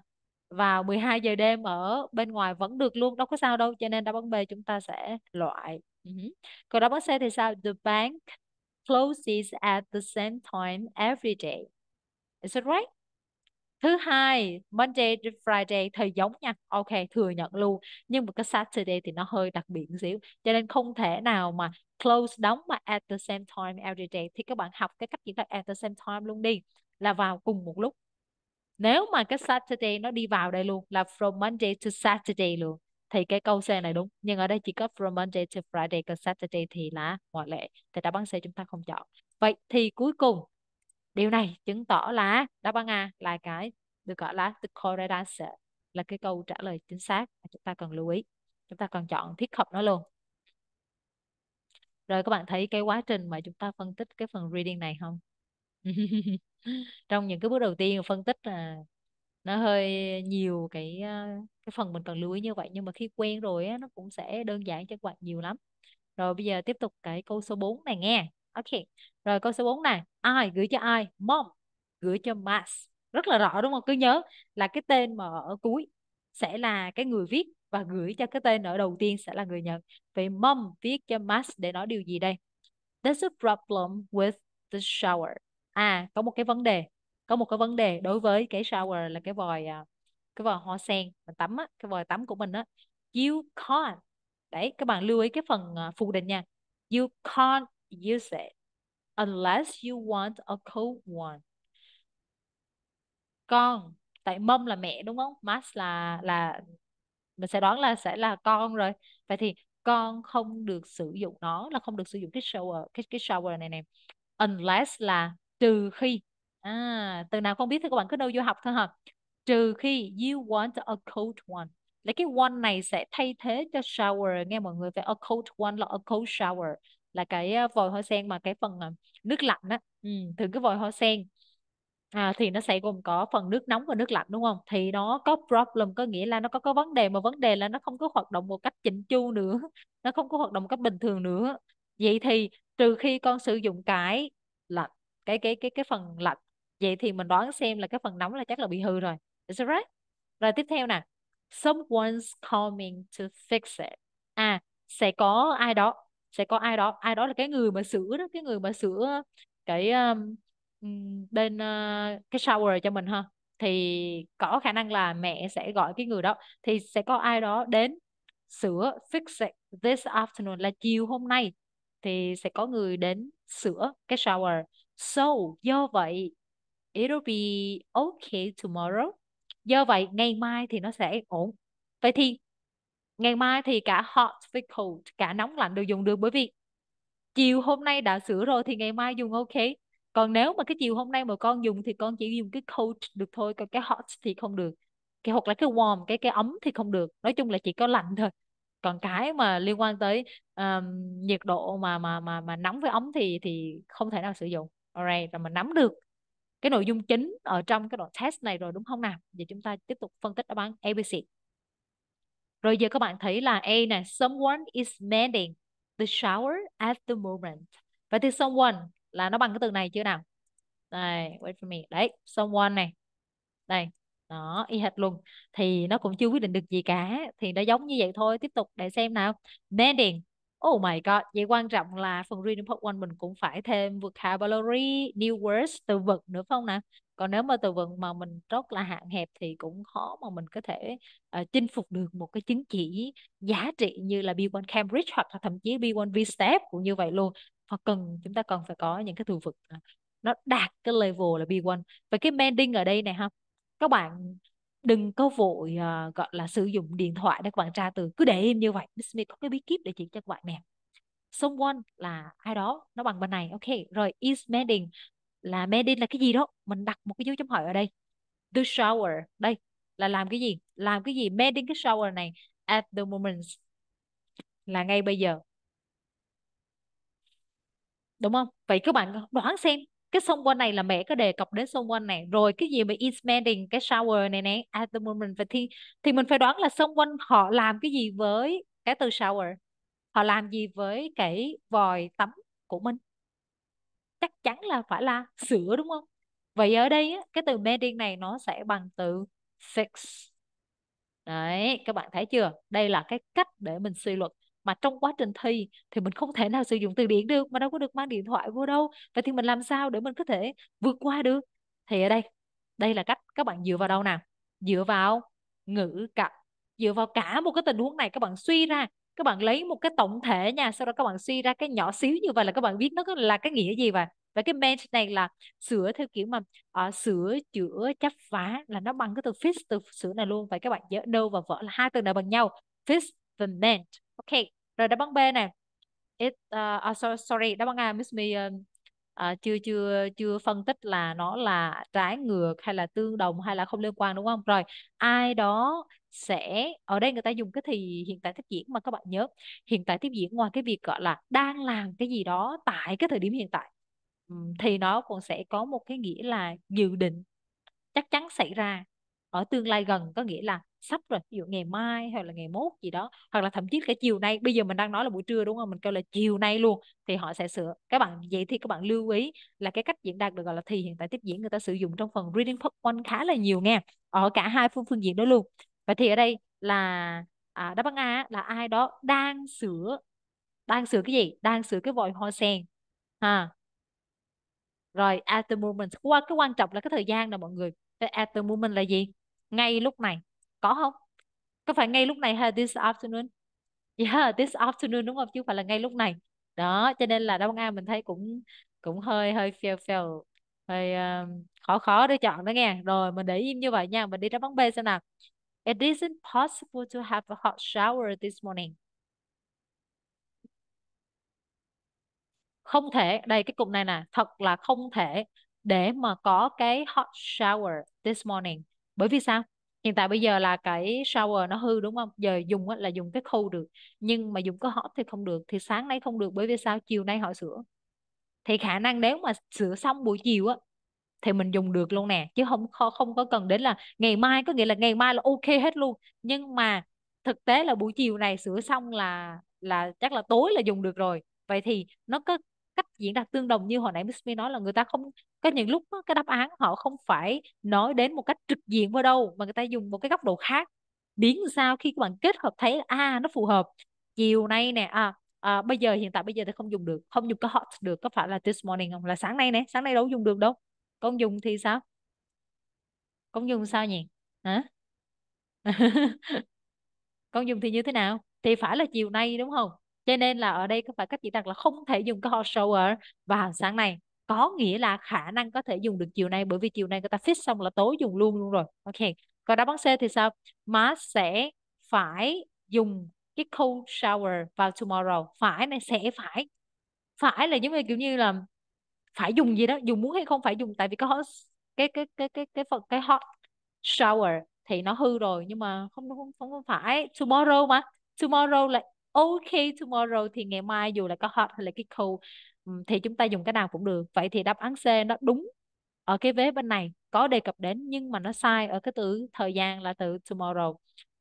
vào 12 giờ đêm ở bên ngoài vẫn được luôn đâu có sao đâu cho nên đáp án B chúng ta sẽ loại uh-huh. còn đáp án C thì sao the bank closes at the same time every day is it right thứ hai Monday to Friday thì giống nha ok thừa nhận luôn nhưng mà cái Saturday thì nó hơi đặc biệt xíu cho nên không thể nào mà close đóng mà at the same time every day thì các bạn học cái cách diễn đạt at the same time luôn đi là vào cùng một lúc nếu mà cái Saturday nó đi vào đây luôn là from Monday to Saturday luôn thì cái câu C này đúng nhưng ở đây chỉ có from Monday to Friday còn Saturday thì là ngoại lệ thì đáp án C chúng ta không chọn vậy thì cuối cùng điều này chứng tỏ là đáp án A là cái được gọi là the correct answer là cái câu trả lời chính xác mà chúng ta cần lưu ý chúng ta cần chọn thiết hợp nó luôn rồi các bạn thấy cái quá trình mà chúng ta phân tích cái phần reading này không trong những cái bước đầu tiên phân tích là nó hơi nhiều cái ờ, cái phần mình cần lưu ý như vậy nhưng mà khi quen rồi á, nó cũng sẽ đơn giản cho các bạn nhiều lắm rồi bây giờ tiếp tục cái câu số 4 này nghe ok rồi câu số 4 này ai gửi cho ai mom gửi cho mass rất là rõ đúng không cứ nhớ là cái tên mà ở cuối sẽ là cái người viết và gửi cho cái tên ở đầu tiên sẽ là người nhận vậy mom viết cho mass để nói điều gì đây there's a problem with the shower à có một cái vấn đề có một cái vấn đề đối với cái shower là cái vòi à, cái vòi hoa sen mình tắm á cái vòi tắm của mình á you can't đấy các bạn lưu ý cái phần à, phụ định nha you can't use it unless you want a cold one con tại mom là mẹ đúng không must là là mình sẽ đoán là sẽ là con rồi vậy thì con không được sử dụng nó là không được sử dụng cái shower cái cái shower này này unless là trừ khi à, từ nào không biết thì các bạn cứ đâu vô học thôi hả trừ khi you want a cold one là cái one này sẽ thay thế cho shower nghe mọi người phải a cold one là a cold shower là cái à, vòi hoa sen mà cái phần à, nước lạnh á ừ, từ cái vòi hoa sen à, thì nó sẽ gồm có phần nước nóng và nước lạnh đúng không thì nó có problem có nghĩa là nó có có vấn đề mà vấn đề là nó không có hoạt động một cách chỉnh chu nữa nó không có hoạt động một cách bình thường nữa vậy thì trừ khi con sử dụng cái lạnh cái cái cái cái phần lạnh vậy thì mình đoán xem là cái phần nóng là chắc là bị hư rồi is right rồi tiếp theo nè someone's coming to fix it à sẽ có ai đó sẽ có ai đó ai đó là cái người mà sửa đó cái người mà sửa cái um, bên uh, cái shower cho mình ha thì có khả năng là mẹ sẽ gọi cái người đó thì sẽ có ai đó đến sửa fix it this afternoon là chiều hôm nay thì sẽ có người đến sửa cái shower So, do vậy, it'll be okay tomorrow. Do vậy, ngày mai thì nó sẽ ổn. Vậy thì ngày mai thì cả hot với cold, cả nóng lạnh đều dùng được bởi vì chiều hôm nay đã sửa rồi thì ngày mai dùng ok. Còn nếu mà cái chiều hôm nay mà con dùng thì con chỉ dùng cái cold được thôi, còn cái hot thì không được. Cái hoặc là cái warm, cái cái ấm thì không được. Nói chung là chỉ có lạnh thôi. Còn cái mà liên quan tới um, nhiệt độ mà mà mà mà nóng với ấm thì thì không thể nào sử dụng alright rồi mình nắm được cái nội dung chính ở trong cái đoạn test này rồi đúng không nào giờ chúng ta tiếp tục phân tích đáp án ABC rồi giờ các bạn thấy là A nè someone is mending the shower at the moment vậy thì someone là nó bằng cái từ này chưa nào đây wait for me đấy someone này đây đó y hệt luôn thì nó cũng chưa quyết định được gì cả thì nó giống như vậy thôi tiếp tục để xem nào mending oh my god vậy quan trọng là phần reading part one mình cũng phải thêm vocabulary new words từ vựng nữa phải không nè còn nếu mà từ vựng mà mình rất là hạn hẹp thì cũng khó mà mình có thể uh, chinh phục được một cái chứng chỉ giá trị như là B1 Cambridge hoặc là thậm chí B1 VSTEP cũng như vậy luôn hoặc cần chúng ta cần phải có những cái từ vựng ờ, nó đạt cái level là B1 và cái mending ở đây này ha các bạn đừng có vội uh, gọi là sử dụng điện thoại để các bạn tra từ cứ để im như vậy Miss Smith có cái bí kíp để chỉ cho các bạn nè someone là ai đó nó bằng bên này ok rồi is mending là mending là cái gì đó mình đặt một cái dấu chấm hỏi ở đây the shower đây là làm cái gì làm cái gì mending cái shower này at the moment là ngay bây giờ đúng không vậy các bạn đoán xem cái xung quanh này là mẹ có đề cập đến xung quanh này rồi cái gì mà ismending cái shower này này, at the moment và thì thì mình phải đoán là xung quanh họ làm cái gì với cái từ shower họ làm gì với cái vòi tắm của mình chắc chắn là phải là sửa đúng không vậy ở đây á, cái từ mending này nó sẽ bằng từ sex đấy các bạn thấy chưa đây là cái cách để mình suy luận mà trong quá trình thi thì mình không thể nào sử dụng từ điển được mà đâu có được mang điện thoại vô đâu vậy thì mình làm sao để mình có thể vượt qua được thì ở đây đây là cách các bạn dựa vào đâu nào dựa vào ngữ cảnh dựa vào cả một cái tình huống này các bạn suy ra các bạn lấy một cái tổng thể nha sau đó các bạn suy ra cái nhỏ xíu như vậy là các bạn biết nó là cái nghĩa gì vậy và cái mend này là sửa theo kiểu mà uh, sửa chữa chắp vá là nó bằng cái từ fix từ sửa này luôn vậy các bạn nhớ đâu và vỡ là hai từ này bằng nhau fix và mend ok rồi đáp án B này, it uh, uh, so, sorry đáp án A Miss Me uh, uh, chưa chưa chưa phân tích là nó là trái ngược hay là tương đồng hay là không liên quan đúng không rồi ai đó sẽ ở đây người ta dùng cái thì hiện tại tiếp diễn mà các bạn nhớ hiện tại tiếp diễn ngoài cái việc gọi là đang làm cái gì đó tại cái thời điểm hiện tại thì nó còn sẽ có một cái nghĩa là dự định chắc chắn xảy ra ở tương lai gần có nghĩa là sắp rồi ví dụ ngày mai hay là ngày mốt gì đó hoặc là thậm chí cả chiều nay bây giờ mình đang nói là buổi trưa đúng không mình kêu là chiều nay luôn thì họ sẽ sửa các bạn vậy thì các bạn lưu ý là cái cách diễn đạt được gọi là thì hiện tại tiếp diễn người ta sử dụng trong phần reading part one khá là nhiều nghe ở cả hai phương phương diện đó luôn vậy thì ở đây là à, đáp án A là ai đó đang sửa đang sửa cái gì đang sửa cái vòi hoa sen ha rồi at the moment qua cái quan trọng là cái thời gian nè mọi người at the moment là gì ngay lúc này có không có phải ngay lúc này hay this afternoon yeah this afternoon đúng không chứ không phải là ngay lúc này đó cho nên là đáp án mình thấy cũng cũng hơi hơi fail fail hơi um, khó khó để chọn đó nghe rồi mình để im như vậy nha mình đi đáp án B xem nào it isn't possible to have a hot shower this morning không thể đây cái cụm này nè thật là không thể để mà có cái hot shower this morning bởi vì sao hiện tại bây giờ là cái shower nó hư đúng không giờ dùng là dùng cái khô được nhưng mà dùng cái hot thì không được thì sáng nay không được bởi vì sao chiều nay họ sửa thì khả năng nếu mà sửa xong buổi chiều á thì mình dùng được luôn nè chứ không không có cần đến là ngày mai có nghĩa là ngày mai là ok hết luôn nhưng mà thực tế là buổi chiều này sửa xong là là chắc là tối là dùng được rồi vậy thì nó có cách diễn đạt tương đồng như hồi nãy Miss Mi nói là người ta không có những lúc đó, cái đáp án họ không phải nói đến một cách trực diện vào đâu mà người ta dùng một cái góc độ khác biến sao khi các bạn kết hợp thấy a à, nó phù hợp chiều nay nè à, à bây giờ hiện tại bây giờ thì không dùng được không dùng cái hot được có phải là this morning không là sáng nay nè sáng nay đâu dùng được đâu con dùng thì sao con dùng sao nhỉ hả con dùng thì như thế nào thì phải là chiều nay đúng không cho nên là ở đây có phải các chị đặt là không thể dùng cái hot shower vào sáng nay có nghĩa là khả năng có thể dùng được chiều nay bởi vì chiều nay người ta fix xong là tối dùng luôn luôn rồi ok còn đáp án C thì sao má sẽ phải dùng cái cold shower vào tomorrow phải này sẽ phải phải là giống như kiểu như là phải dùng gì đó dùng muốn hay không phải dùng tại vì có cái cái cái cái cái phần cái hot shower thì nó hư rồi nhưng mà không không không, không phải tomorrow mà tomorrow là ok tomorrow thì ngày mai dù là có hot hay là cái cold thì chúng ta dùng cái nào cũng được vậy thì đáp án C nó đúng ở cái vế bên này có đề cập đến nhưng mà nó sai ở cái từ thời gian là từ tomorrow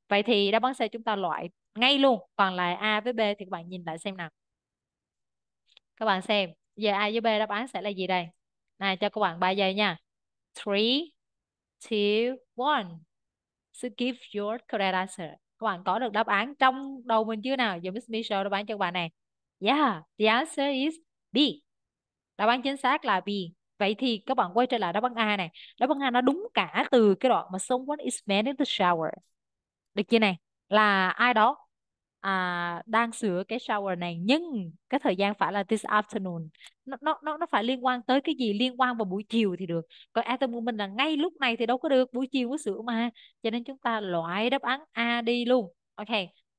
vậy thì đáp án C chúng ta loại ngay luôn còn lại A với B thì các bạn nhìn lại xem nào các bạn xem giờ A với B đáp án sẽ là gì đây này cho các bạn 3 giây nha 3 2 1 So give your correct answer các bạn có được đáp án trong đầu mình chưa nào giờ Miss Michelle đáp án cho các bạn này yeah the answer is B. Đáp án chính xác là B. Vậy thì các bạn quay trở lại đáp án A này. Đáp án A nó đúng cả từ cái đoạn mà someone is man in the shower. Được chưa này? Là ai đó à, đang sửa cái shower này nhưng cái thời gian phải là this afternoon. Nó nó nó nó phải liên quan tới cái gì liên quan vào buổi chiều thì được. Còn atom của mình là ngay lúc này thì đâu có được, buổi chiều có sửa mà. Cho nên chúng ta loại đáp án A đi luôn. Ok,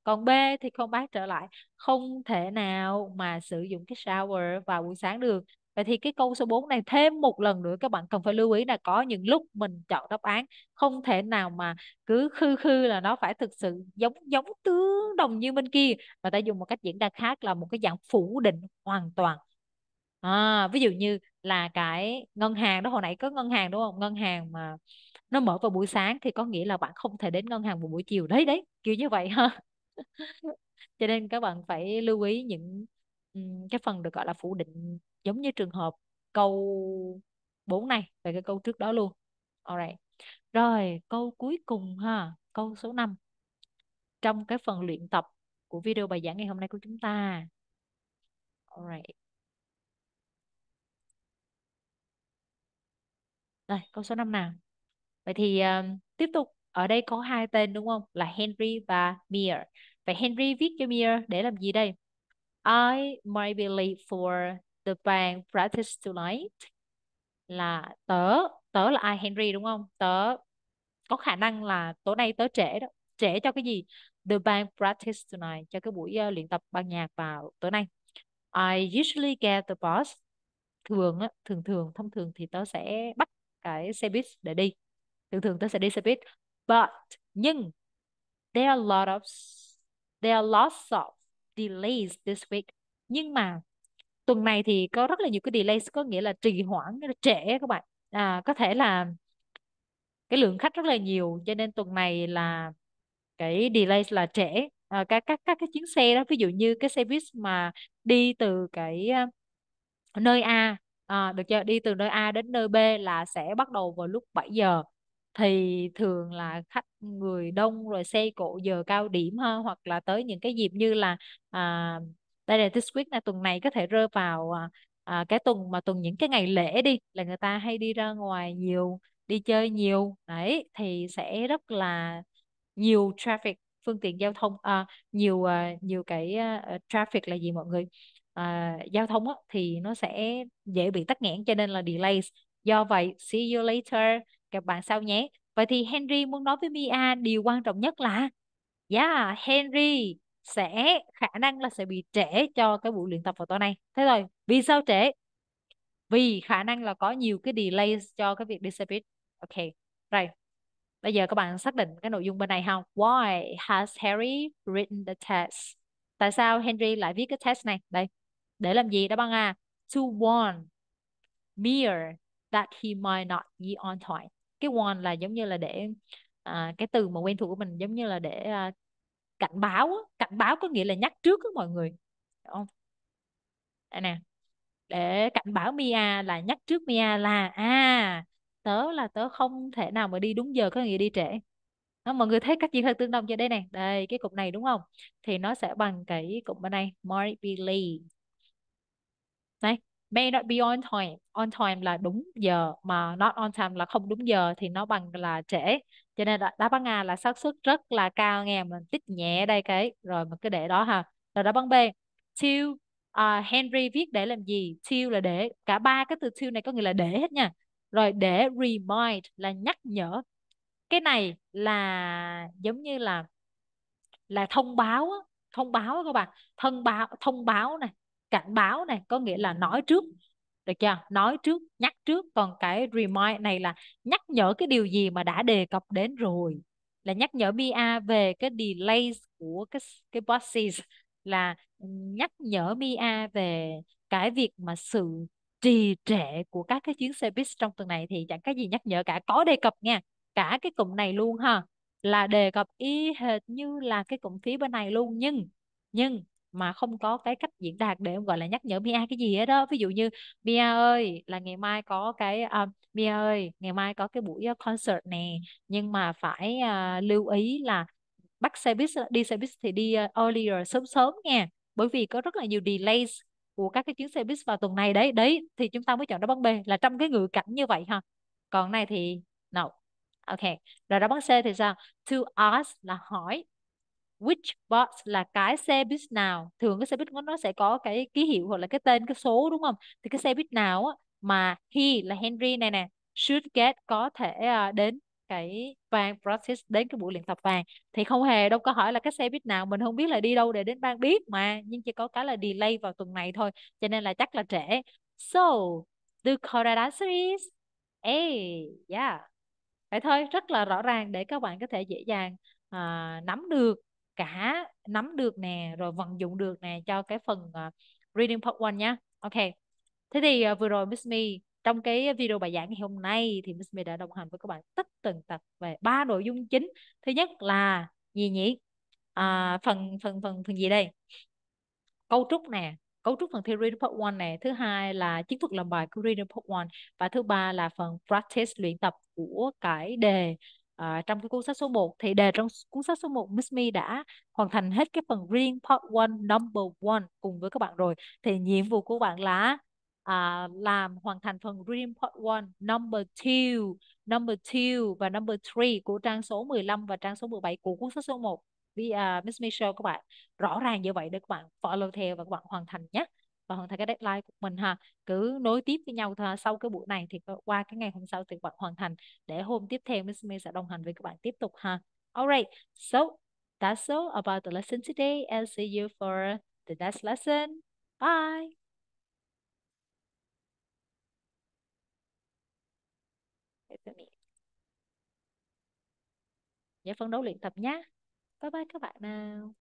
còn B thì không bác trở lại không thể nào mà sử dụng cái shower vào buổi sáng được Vậy thì cái câu số 4 này thêm một lần nữa các bạn cần phải lưu ý là có những lúc mình chọn đáp án không thể nào mà cứ khư khư là nó phải thực sự giống giống tương đồng như bên kia mà ta dùng một cách diễn đạt khác là một cái dạng phủ định hoàn toàn. À, ví dụ như là cái ngân hàng đó hồi nãy có ngân hàng đúng không? Ngân hàng mà nó mở vào buổi sáng thì có nghĩa là bạn không thể đến ngân hàng vào buổi chiều đấy đấy, kiểu như vậy ha cho nên các bạn phải lưu ý những cái phần được gọi là phủ định giống như trường hợp câu 4 này về cái câu trước đó luôn alright rồi câu cuối cùng ha câu số 5 trong cái phần luyện tập của video bài giảng ngày hôm nay của chúng ta alright Rồi, câu số 5 nào. Vậy thì uh, tiếp tục ở đây có hai tên đúng không là Henry và Mir vậy Henry viết cho Mir để làm gì đây I might be late for the band practice tonight là tớ tớ là ai Henry đúng không tớ có khả năng là tối nay tớ trễ đó trễ cho cái gì the band practice tonight cho cái buổi uh, luyện tập ban nhạc vào tối nay I usually get the bus thường á thường thường thông thường thì tớ sẽ bắt cái xe buýt để đi thường thường tớ sẽ đi xe buýt But, nhưng, there are a lot of, there are lots of delays this week. Nhưng mà tuần này thì có rất là nhiều cái delays có nghĩa là trì hoãn, là trễ các bạn. À, có thể là cái lượng khách rất là nhiều cho nên tuần này là cái delay là trễ à, các các các cái chuyến xe đó ví dụ như cái xe buýt mà đi từ cái à, nơi A à, được chưa đi từ nơi A đến nơi B là sẽ bắt đầu vào lúc 7 giờ thì thường là khách người đông rồi xe cộ giờ cao điểm ha hoặc là tới những cái dịp như là à, đây là this week là tuần này có thể rơi vào à, à, cái tuần mà tuần những cái ngày lễ đi là người ta hay đi ra ngoài nhiều đi chơi nhiều đấy thì sẽ rất là nhiều traffic phương tiện giao thông à, nhiều à, nhiều cái à, ờ, traffic là gì mọi người à, giao thông á, thì nó sẽ dễ bị tắc nghẽn cho nên là delays do vậy see you later gặp bạn sau nhé. Vậy thì Henry muốn nói với Mia điều quan trọng nhất là Yeah, dạ, Henry sẽ khả năng là sẽ bị trễ cho cái buổi luyện tập vào tối nay. Thế rồi, vì sao trễ? Vì khả năng là có nhiều cái delay cho cái việc đi xe buýt. Ok, rồi. Bây giờ các bạn xác định cái nội dung bên này không? Why has Harry written the test? Tại sao Henry lại viết cái test này? Đây, để làm gì đó bạn a, To warn Mir that he might not be on time cái warn là giống như là để à, cái từ mà quen thuộc của mình giống như là để à, cảnh báo cảnh báo có nghĩa là nhắc trước á mọi người Đúng không đây nè để cảnh báo Mia là nhắc trước Mia là à tớ là tớ không thể nào mà đi đúng giờ có nghĩa đi trễ đó, mọi người thấy các gì hơi tương đồng cho đây này đây cái cục này đúng không thì nó sẽ bằng cái cục bên này more believe đấy may not be on time on time là đúng giờ mà not on time là không đúng giờ thì nó bằng là trễ cho nên đáp án A là xác suất rất là cao nghe mình tích nhẹ đây cái rồi mình cứ để đó ha rồi đáp án B till uh, à, Henry viết để làm gì till là để cả ba cái từ till này có nghĩa là để hết nha rồi để remind là nhắc nhở cái này là giống như là là thông báo thông báo các bạn thông báo thông báo này cảnh báo này có nghĩa là nói trước được chưa nói trước nhắc trước còn cái remind này là nhắc nhở cái điều gì mà đã đề cập đến rồi là nhắc nhở Mia về cái delay của cái cái bosses là nhắc nhở Mia về cái việc mà sự trì trệ của các cái chuyến xe buýt trong tuần này thì chẳng cái gì nhắc nhở cả có đề cập nha cả cái cụm này luôn ha là đề cập y hệt như là cái cụm phía bên này luôn nhưng nhưng mà không có cái cách diễn đạt để gọi là nhắc nhở Mia cái gì hết đó ví dụ như Mia ơi là ngày mai có cái uh, à, Mia ơi ngày mai có cái buổi uh, concert nè nhưng mà phải uh, lưu ý là bắt xe buýt đi xe buýt thì đi uh, earlier sớm sớm nha bởi vì có rất là nhiều delays của các cái chuyến xe buýt vào tuần này đấy đấy thì chúng ta mới chọn đáp án B là trong cái ngữ cảnh như vậy ha còn này thì no ok rồi đáp án C thì sao to ask là hỏi which bus là cái xe buýt nào thường cái xe buýt nó sẽ có cái ký hiệu hoặc là cái tên cái số đúng không thì cái xe buýt nào á, mà he là Henry này nè should get có thể à, đến cái bang practice đến cái buổi luyện tập vàng thì không hề đâu có hỏi là cái xe buýt nào mình không biết là đi đâu để đến bang biết mà nhưng chỉ có cái là delay vào tuần này thôi cho nên là chắc là trễ so the correct answer is A yeah vậy thôi rất là rõ ràng để các bạn có thể dễ dàng à, nắm được cả nắm được nè rồi vận dụng được nè cho cái phần uh, reading part one nhá ok thế thì uh, vừa rồi Miss me trong cái video bài giảng ngày hôm nay thì Miss me đã đồng hành với các bạn tất tần tật về ba nội dung chính thứ nhất là gì nhỉ à, phần phần phần phần gì đây cấu trúc nè cấu trúc phần theory part 1 này thứ hai là chiến thuật làm bài của reading part 1 và thứ ba là phần practice luyện tập của cái đề À, trong cái cuốn sách số 1 thì đề trong cuốn sách số 1 Miss Me đã hoàn thành hết cái phần riêng part 1 number 1 cùng với các bạn rồi thì nhiệm vụ của bạn là à, làm hoàn thành phần Dream Part 1, Number 2, Number 2 và Number 3 của trang số 15 và trang số 17 của cuốn sách số 1 vì uh, Miss Michelle các bạn. Rõ ràng như vậy để các bạn follow theo và các bạn hoàn thành nhé và hoàn vâng, thành cái deadline của mình ha cứ nối tiếp với nhau thôi sau cái buổi này thì qua cái ngày hôm sau thì bạn hoàn thành để hôm tiếp theo Miss May sẽ đồng hành với các bạn tiếp tục ha alright so that's all about the lesson today i'll see you for the next lesson bye nhớ phân đấu luyện tập nhé. Bye bye các bạn nào.